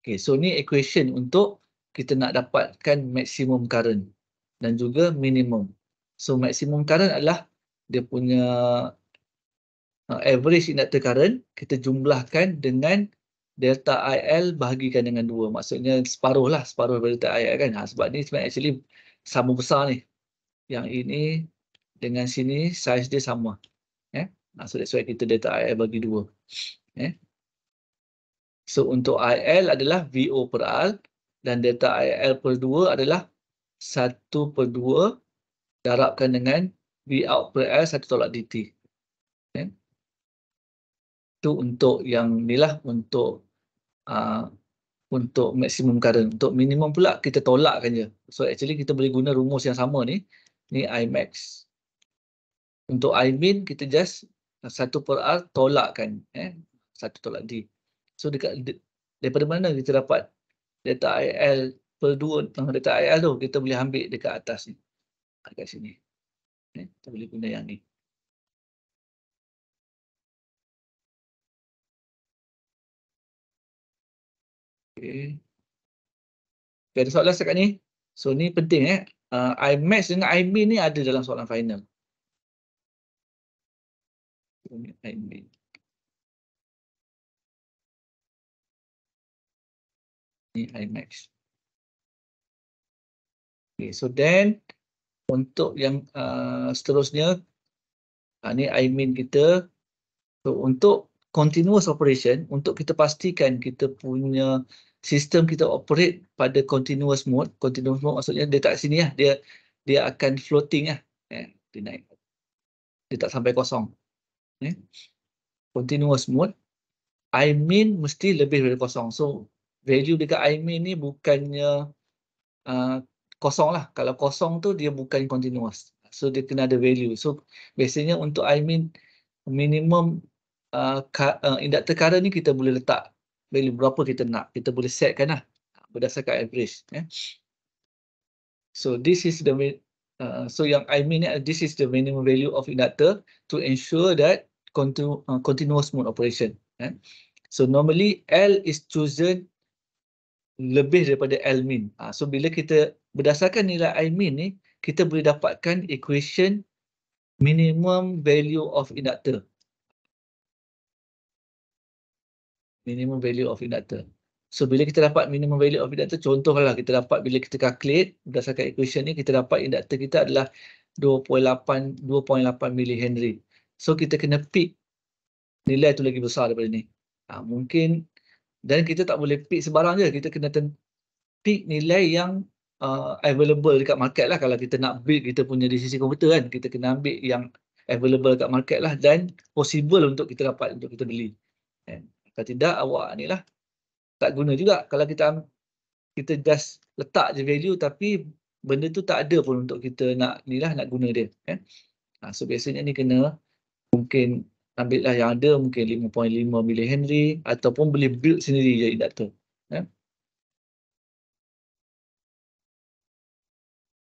Okay, so ni equation untuk kita nak dapatkan maksimum current dan juga minimum. So maksimum current adalah dia punya uh, average inductor current kita jumlahkan dengan delta IL bahagikan dengan 2. Maksudnya separuh lah, separuh daripada delta IL kan. Ha, sebab ni sebenarnya actually sama besar ni. Yang ini dengan sini, size dia sama. Eh? Ha, so that's why kita delta IL bagi 2. Eh? So untuk IL adalah VO per AL dan delta IL per 2 adalah 1 per 2 darabkan dengan V out per L 1 tolak DT. Itu eh? okay. untuk yang ni lah untuk Ah, untuk maksimum current. Untuk minimum pula kita tolakkan je. So actually kita boleh guna rumus yang sama ni. Ni I max. Untuk I min kita just 1 ah, per R tolakkan. Eh? 1 tolak D. So dekat, de, daripada mana kita dapat delta IL per 2 ah, delta IL tu kita boleh ambil dekat atas ni. Dekat sini. Eh? Kita boleh guna yang ni. Okay. Okay, ada soalan sekat ni? So ni penting eh. Uh, I match dengan I IB ni ada dalam soalan final. I IB. Ni I match. Okay, so then untuk yang uh, seterusnya uh, ni I mean kita so untuk continuous operation untuk kita pastikan kita punya sistem kita operate pada continuous mode. Continuous mode maksudnya dia tak sini lah. Dia dia akan floating lah. Eh, dia naik. Dia tak sampai kosong. Eh, continuous mode. I mean mesti lebih daripada kosong. So value dekat I mean ni bukannya uh, kosong lah. Kalau kosong tu dia bukan continuous. So dia kena ada value. So biasanya untuk I mean minimum uh, uh, inductor current ni kita boleh letak value berapa kita nak. Kita boleh set kan lah berdasarkan average. Yeah. So this is the uh, so yang I mean this is the minimum value of inductor to ensure that continu uh, continuous mode operation. Yeah. So normally L is chosen lebih daripada L min. Uh, ah, so bila kita berdasarkan nilai I min ni, kita boleh dapatkan equation minimum value of inductor. minimum value of inductor. So bila kita dapat minimum value of inductor, contohlah kita dapat bila kita calculate berdasarkan equation ni, kita dapat inductor kita adalah 2.8 2.8 mili Henry. So kita kena pick nilai tu lagi besar daripada ni. Ha, mungkin dan kita tak boleh pick sebarang je. Kita kena pick nilai yang uh, available dekat market lah. Kalau kita nak build kita punya di sisi komputer kan. Kita kena ambil yang available dekat market lah dan possible untuk kita dapat untuk kita beli. And kalau tidak awak ni lah tak guna juga kalau kita kita just letak je value tapi benda tu tak ada pun untuk kita nak ni lah nak guna dia. Kan? Ha, so biasanya ni kena mungkin ambil lah yang ada mungkin 5.5 mili Henry ataupun boleh build sendiri je inductor. Kan? Ya?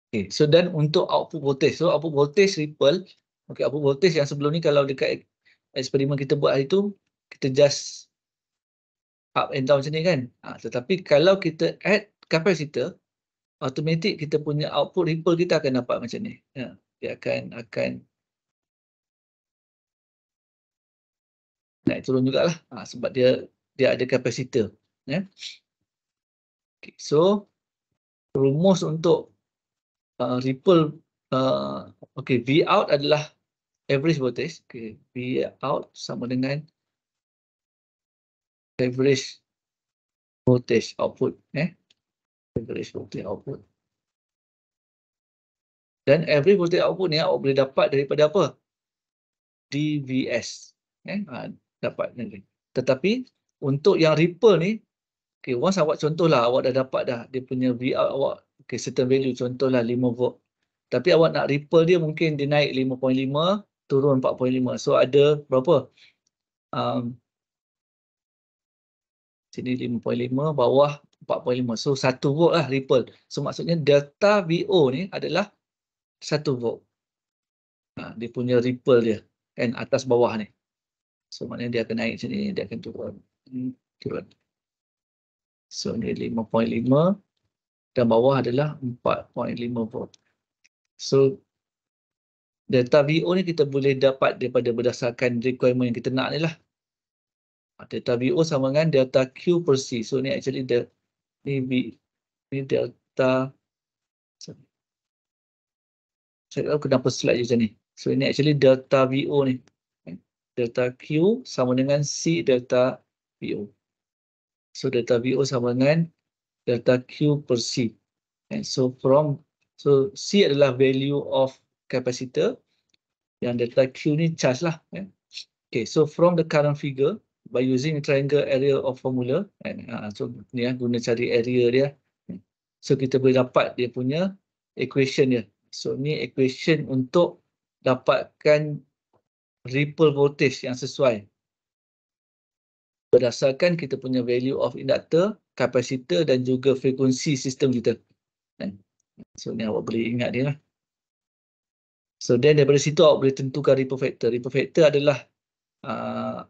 Okay, so then untuk output voltage. So output voltage ripple. Okay, output voltage yang sebelum ni kalau dekat e- eksperimen kita buat hari tu kita just up and down macam ni kan. Ha, tetapi kalau kita add kapasitor, automatik kita punya output ripple kita akan dapat macam ni. Ya, dia akan akan naik turun jugalah ha, sebab dia dia ada kapasitor. Ya. Okay, so rumus untuk uh, ripple uh, okay, V out adalah average voltage. Okay, V out sama dengan average voltage output. Eh? Average voltage output. Dan every voltage output ni awak boleh dapat daripada apa? DVS. Eh? Ha, dapat. Tetapi untuk yang ripple ni, okay, once awak contohlah awak dah dapat dah dia punya V awak okay, certain value contohlah 5 volt. Tapi awak nak ripple dia mungkin dia naik 5.5, turun 4.5. So ada berapa? Um, sini 5.5 bawah 4.5 so 1 volt lah ripple so maksudnya delta VO ni adalah 1 volt ha, dia punya ripple dia kan atas bawah ni so maknanya dia akan naik sini dia akan turun turun so ni 5.5 dan bawah adalah 4.5 volt so delta VO ni kita boleh dapat daripada berdasarkan requirement yang kita nak ni lah delta VO sama dengan delta Q per C. So ni actually the ni V ni delta Saya tak tahu kenapa slide je macam ni. So ini actually delta VO ni. Delta Q sama dengan C delta VO. So delta VO sama dengan delta Q per C. And so from so C adalah value of kapasitor. yang delta Q ni charge lah. Eh. Okay, so from the current figure by using triangle area of formula and uh, eh, ha, so ni ya guna cari area dia so kita boleh dapat dia punya equation dia so ni equation untuk dapatkan ripple voltage yang sesuai berdasarkan kita punya value of inductor kapasitor dan juga frekuensi sistem kita eh, so ni awak boleh ingat dia lah. so then daripada situ awak boleh tentukan ripple factor ripple factor adalah ah,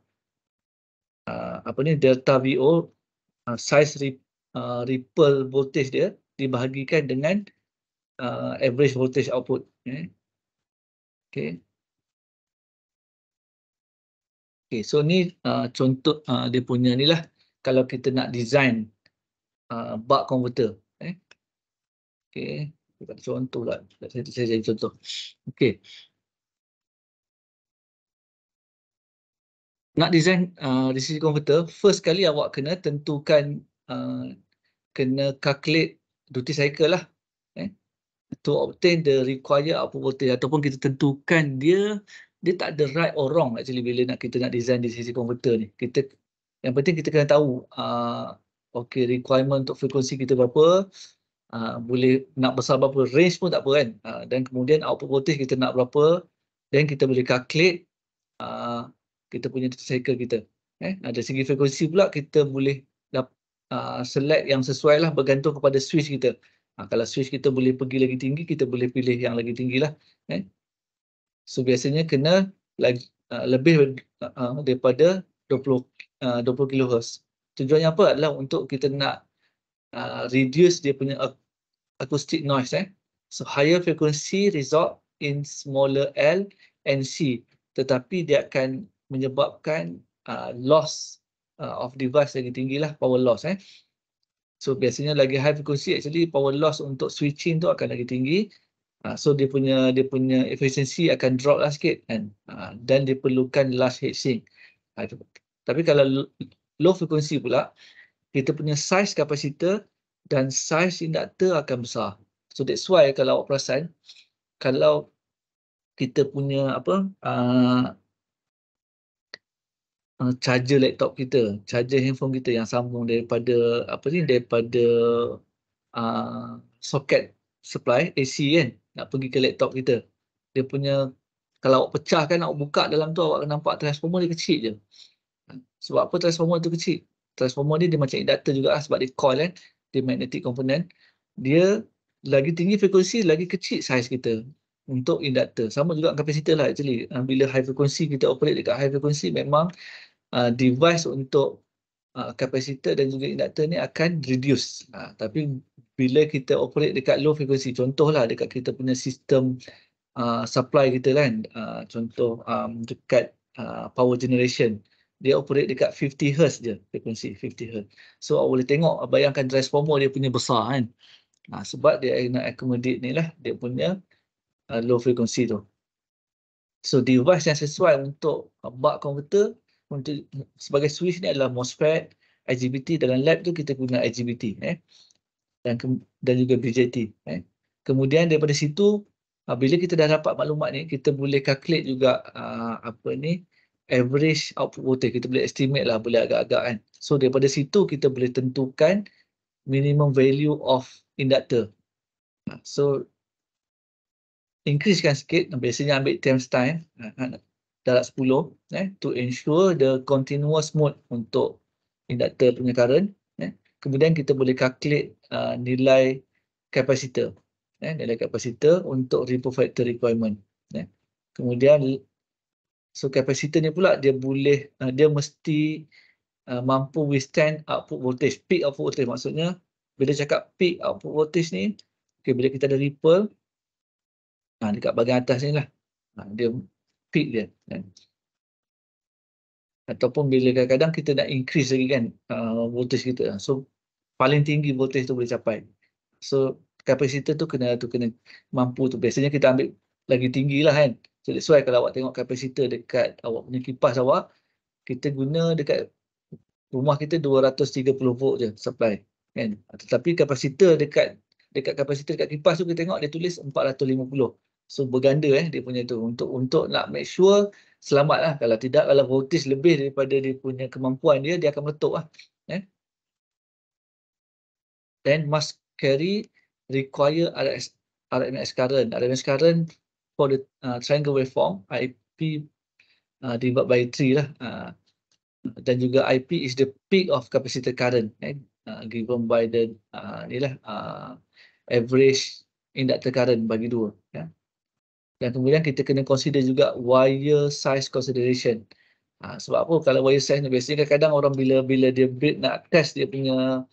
uh, apa ni delta VO uh, ah, size rip, uh, ripple voltage dia dibahagikan dengan uh, average voltage output ya. okay. okay. Okay, so ni uh, contoh uh, dia punya ni lah kalau kita nak design uh, bug converter. Eh. Ya. Okay, kita contoh lah. Saya, saya jadi contoh. Okay, nak design uh, sisi komputer, first kali awak kena tentukan uh, kena calculate duty cycle lah eh, to obtain the required output voltage ataupun kita tentukan dia dia tak ada right or wrong actually bila nak kita nak design di sisi komputer ni kita yang penting kita kena tahu uh, okay requirement untuk frekuensi kita berapa uh, boleh nak besar berapa range pun tak apa kan uh, dan kemudian output voltage kita nak berapa then kita boleh calculate uh, kita punya cycle kita. Eh, dari segi frekuensi pula kita boleh dap, uh, select yang sesuai lah bergantung kepada switch kita. Uh, kalau switch kita boleh pergi lagi tinggi, kita boleh pilih yang lagi tinggi lah. Eh. So biasanya kena lagi, uh, lebih uh, daripada 20, uh, 20 kHz. Tujuannya apa adalah untuk kita nak uh, reduce dia punya acoustic noise. Eh. So higher frequency result in smaller L and C. Tetapi dia akan menyebabkan uh, loss uh, of device lagi tinggi lah power loss eh. So biasanya lagi high frequency actually power loss untuk switching tu akan lagi tinggi. Uh, so dia punya dia punya efficiency akan drop lah sikit kan. Uh, dan dia perlukan last heat sink. Uh, tapi kalau low frequency pula kita punya size kapasitor dan size inductor akan besar. So that's why kalau awak perasan kalau kita punya apa uh, Ah, charger laptop kita, charger handphone kita yang sambung daripada apa ni daripada uh, soket supply AC kan nak pergi ke laptop kita. Dia punya kalau awak pecah kan nak buka dalam tu awak akan nampak transformer dia kecil je. Sebab apa transformer tu kecil? Transformer ni dia macam inductor juga lah sebab dia coil kan, dia magnetic component. Dia lagi tinggi frekuensi lagi kecil saiz kita untuk inductor. Sama juga kapasitor lah actually. Ah, bila high frekuensi kita operate dekat high frekuensi memang Uh, device untuk uh, kapasitor dan juga inductor ni akan reduce. Uh, tapi bila kita operate dekat low frequency, contohlah dekat kita punya sistem uh, supply kita kan, uh, contoh um, dekat uh, power generation, dia operate dekat 50 Hz je frequency, 50 Hz. So boleh tengok, bayangkan transformer dia punya besar kan. Uh, sebab dia nak accommodate ni lah, dia punya uh, low frequency tu. So device yang sesuai untuk uh, bug converter untuk sebagai switch ni adalah MOSFET, IGBT dalam lab tu kita guna IGBT eh. Dan dan juga BJT eh. Kemudian daripada situ ah, bila kita dah dapat maklumat ni kita boleh calculate juga uh, apa ni average output voltage kita boleh estimate lah boleh agak-agak kan. So daripada situ kita boleh tentukan minimum value of inductor. Ah, so increasekan kan sikit biasanya ambil times time kan darat 10 eh, to ensure the continuous mode untuk inductor punya current. Eh. Kemudian kita boleh calculate uh, nilai kapasitor. Eh, nilai kapasitor untuk repo factor requirement. Eh. Kemudian so kapasitor ni pula dia boleh, uh, dia mesti uh, mampu withstand output voltage, peak output voltage maksudnya bila cakap peak output voltage ni, okay, bila kita ada ripple, ha, dekat bahagian atas ni lah. Ha, dia speed dia kan. ataupun bila kadang-kadang kita nak increase lagi kan uh, voltage kita so paling tinggi voltage tu boleh capai so kapasitor tu kena tu kena mampu tu biasanya kita ambil lagi tinggi lah kan so that's why kalau awak tengok kapasitor dekat awak punya kipas awak kita guna dekat rumah kita 230 volt je supply kan tetapi kapasitor dekat dekat kapasitor dekat kipas tu kita tengok dia tulis 450 So berganda eh dia punya tu untuk untuk nak make sure selamat lah. Kalau tidak kalau voltage lebih daripada dia punya kemampuan dia dia akan meletup lah. Eh? Then must carry require RMS current. RMS current for the uh, triangle waveform IP uh, divided by 3 lah. Uh, dan juga IP is the peak of capacitor current eh? uh, given by the uh, lah uh, average inductor current bagi dua. Yeah? dan kemudian kita kena consider juga wire size consideration. Ha, sebab apa kalau wire size ni biasanya kadang-kadang orang bila bila dia build nak test dia punya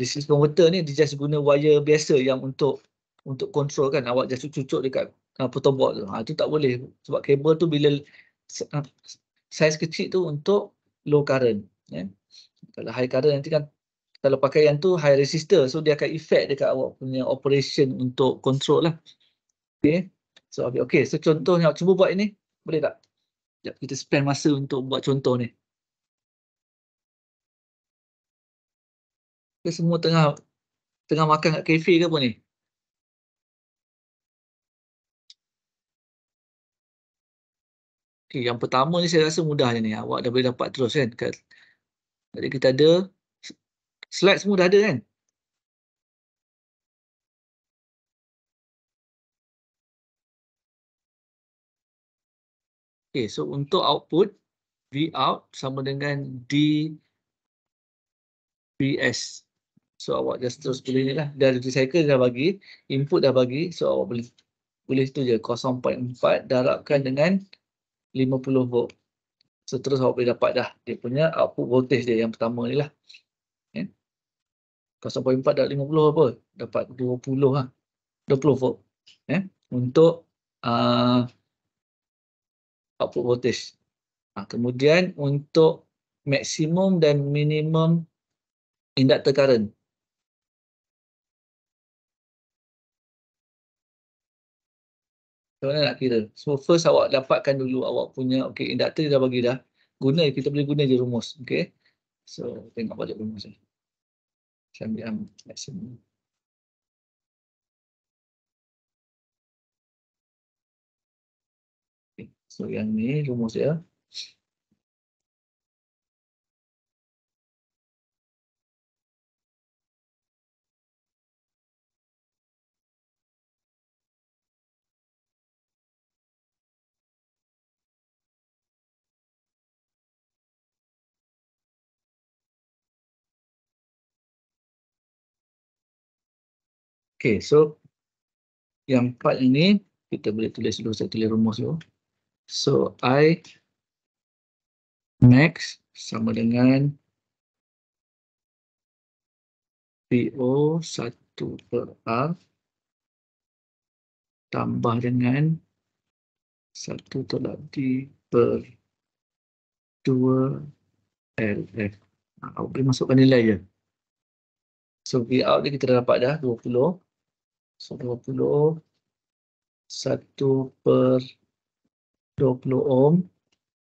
DC uh, converter ni dia just guna wire biasa yang untuk untuk control kan awak just cucuk dekat uh, ha, putong board tu. Ha, tu tak boleh sebab kabel tu bila uh, size kecil tu untuk low current. Eh? Kalau high current nanti kan kalau pakai yang tu high resistor so dia akan effect dekat awak punya operation untuk control lah. Okay. So, okay. So, contoh contohnya, cuba buat ini. Boleh tak? Sekejap, kita spend masa untuk buat contoh ni. Okay, semua tengah tengah makan kat kafe ke apa ni? Okay, yang pertama ni saya rasa mudah je ni. Awak dah boleh dapat terus kan? Jadi kita ada slide semua dah ada kan? Okay, so untuk output V out sama dengan D VS. So awak just terus boleh ni lah. Dah recycle dah bagi, input dah bagi. So awak boleh boleh tu je 0.4 darabkan dengan 50 volt. So terus awak boleh dapat dah dia punya output voltage dia yang pertama ni lah. Okay. 0.4 darab 50 apa? Dapat 20 lah. 20 volt. Eh? Untuk uh, output voltage. Ha, kemudian untuk maksimum dan minimum inductor current. Macam mana nak kira? So first awak dapatkan dulu awak punya okay, inductor dah bagi dah. Guna, kita boleh guna je rumus. Okay. So tengok balik rumus ni. Saya ambil um, maksimum. So yang ni rumus dia. Okay, so yang part ini kita boleh tulis dulu, saya tulis rumus dulu. So I max sama dengan PO 1 per R tambah dengan 1 tolak D per 2 LF. Nah, boleh masukkan nilai je. So V out ni kita dah dapat dah 20. So 20 1 per 2 20 ohm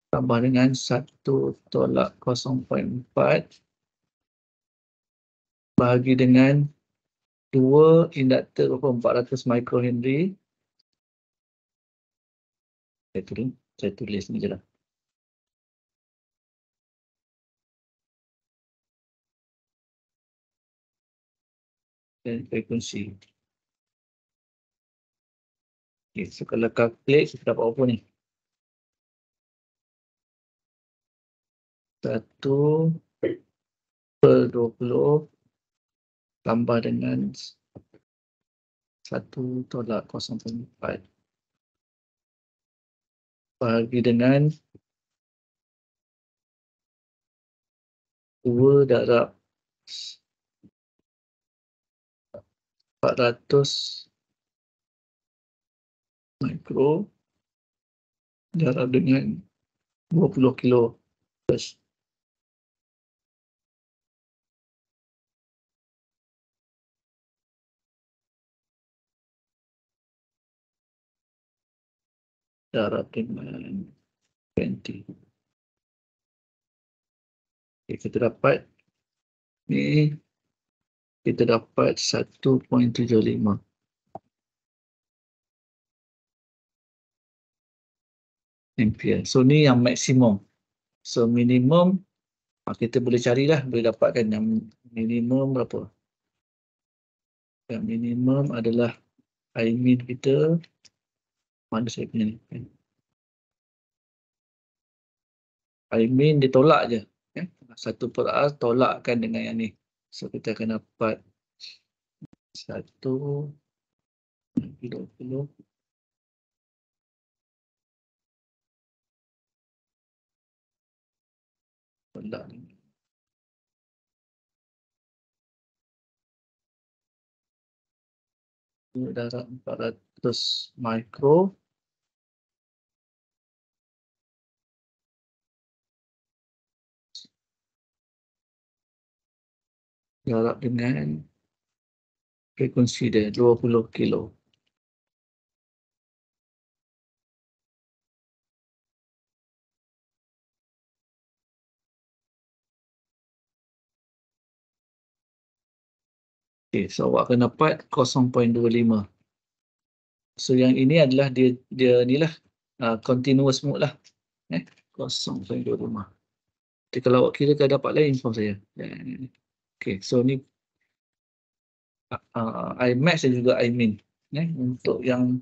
tambah dengan 1 tolak 0.4 bagi dengan 2 inductor 400 microhenry saya tulis, saya tulis ni je lah dan frekuensi okay, so kalau calculate kita dapat apa ni Satu per dua puluh tambah dengan satu tolak kosong empat bahagi dengan 2 darab ratus mikro darab dengan dua puluh kilo per darat dengan ganti. Okay, kita dapat ni kita dapat 1.75 MPa. So ni yang maksimum. So minimum ah, kita boleh carilah boleh dapatkan yang minimum berapa. Yang minimum adalah I mean kita mana saya punya ni kan I mean ditolak je kan satu per R ah, tolakkan dengan yang ni so kita akan dapat satu dua puluh tolak ni darab this mikro. Jarak dengan frekuensi dia puluh kilo. Okay, so awak kena dapat 0.25. So yang ini adalah dia dia nilah uh, continuous mode lah. Eh kosong saya dua rumah. Jadi kalau awak kira kau dapat lain inform saya. Eh, okay, so ni uh, uh, I max dan juga I min. Eh untuk yang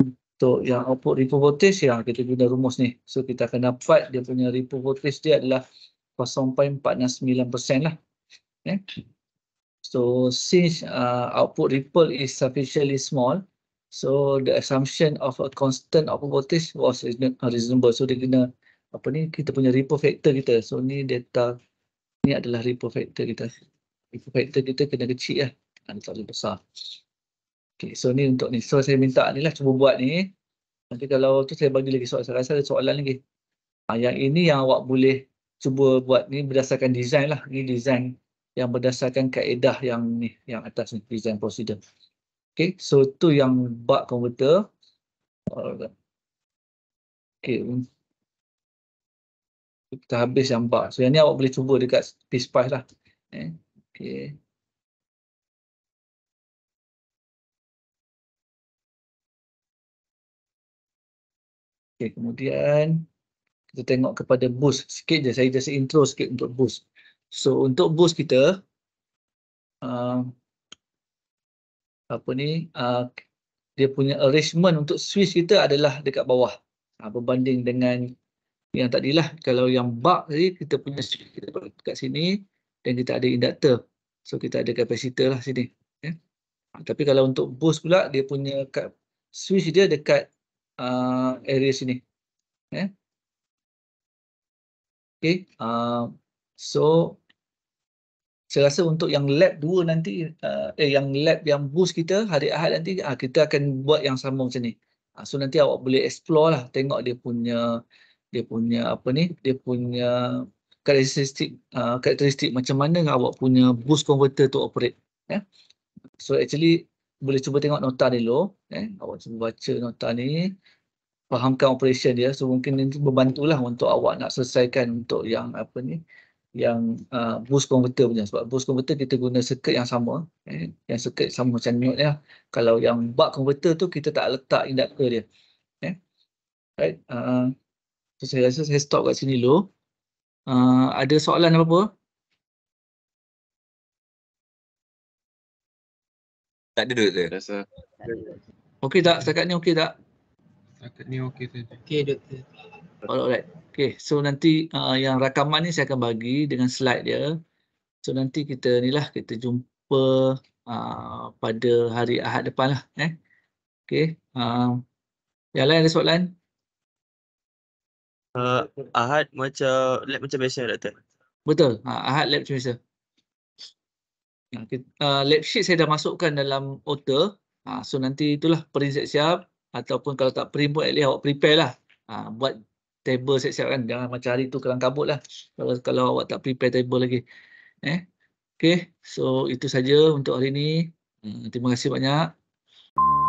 untuk yang output repo voltage yang kita guna rumus ni. So kita akan dapat dia punya repo voltage dia adalah 0.49% lah. Eh. So since uh, output ripple is sufficiently small, So the assumption of a constant of voltage was uh, reasonable. So dia kena apa ni kita punya repo factor kita. So ni data ni adalah repo factor kita. Repo factor kita kena kecil lah. Tak ha, boleh besar. Okay, so ni untuk ni. So saya minta ni lah cuba buat ni. Nanti kalau tu saya bagi lagi soalan. Saya rasa ada soalan lagi. Ha, yang ini yang awak boleh cuba buat ni berdasarkan design lah. Ni design yang berdasarkan kaedah yang ni. Yang atas ni. Design procedure. Okay, so tu yang bug komputer. Okay. Kita habis yang bug. So yang ni awak boleh cuba dekat PSPICE lah. Eh, okay. Okay, kemudian kita tengok kepada boost sikit je. Saya just intro sikit untuk boost. So untuk boost kita, uh, apa ni uh, dia punya arrangement untuk switch kita adalah dekat bawah uh, berbanding dengan yang lah. kalau yang bug tadi kita punya switch kita dekat sini dan kita ada inductor so kita ada kapasitor lah sini okay. Ya. Ha, tapi kalau untuk boost pula dia punya kat switch dia dekat uh, area sini okay. Ya. Okay. Uh, so saya rasa untuk yang lab dua nanti uh, eh, yang lab yang boost kita hari Ahad nanti uh, kita akan buat yang sama macam ni. Uh, so nanti awak boleh explore lah tengok dia punya dia punya apa ni dia punya karakteristik uh, karakteristik macam mana awak punya boost converter tu operate eh? So actually boleh cuba tengok nota ni dulu eh awak cuba baca nota ni fahamkan operation dia so mungkin ini membantulah untuk awak nak selesaikan untuk yang apa ni yang uh, boost converter punya sebab boost converter kita guna circuit yang sama eh, yang circuit sama macam mute ya. kalau yang buck converter tu kita tak letak inductor dia eh, right? uh, so saya rasa saya stop kat sini dulu uh, ada soalan apa-apa? tak ada duit rasa okey tak setakat ni okey tak? setakat ni okey tu okey duit tu alright, alright. Okay, so nanti uh, yang rakaman ni saya akan bagi dengan slide dia. So nanti kita ni lah, kita jumpa uh, pada hari Ahad depan lah. Eh. Okay, uh, um, yang lain ada soalan? Uh, ahad macam lab macam biasa, Doktor. Betul, uh, Ahad lab macam biasa. Uh, uh, lab sheet saya dah masukkan dalam author. Ha, uh, so nanti itulah print siap-siap. Ataupun kalau tak print pun at least awak prepare lah. Uh, buat table siap-siap kan. Jangan macam hari tu kelang kabut lah. Kalau, kalau awak tak prepare table lagi. Eh? Okay, so itu saja untuk hari ini. Hmm, terima kasih banyak. Thank you.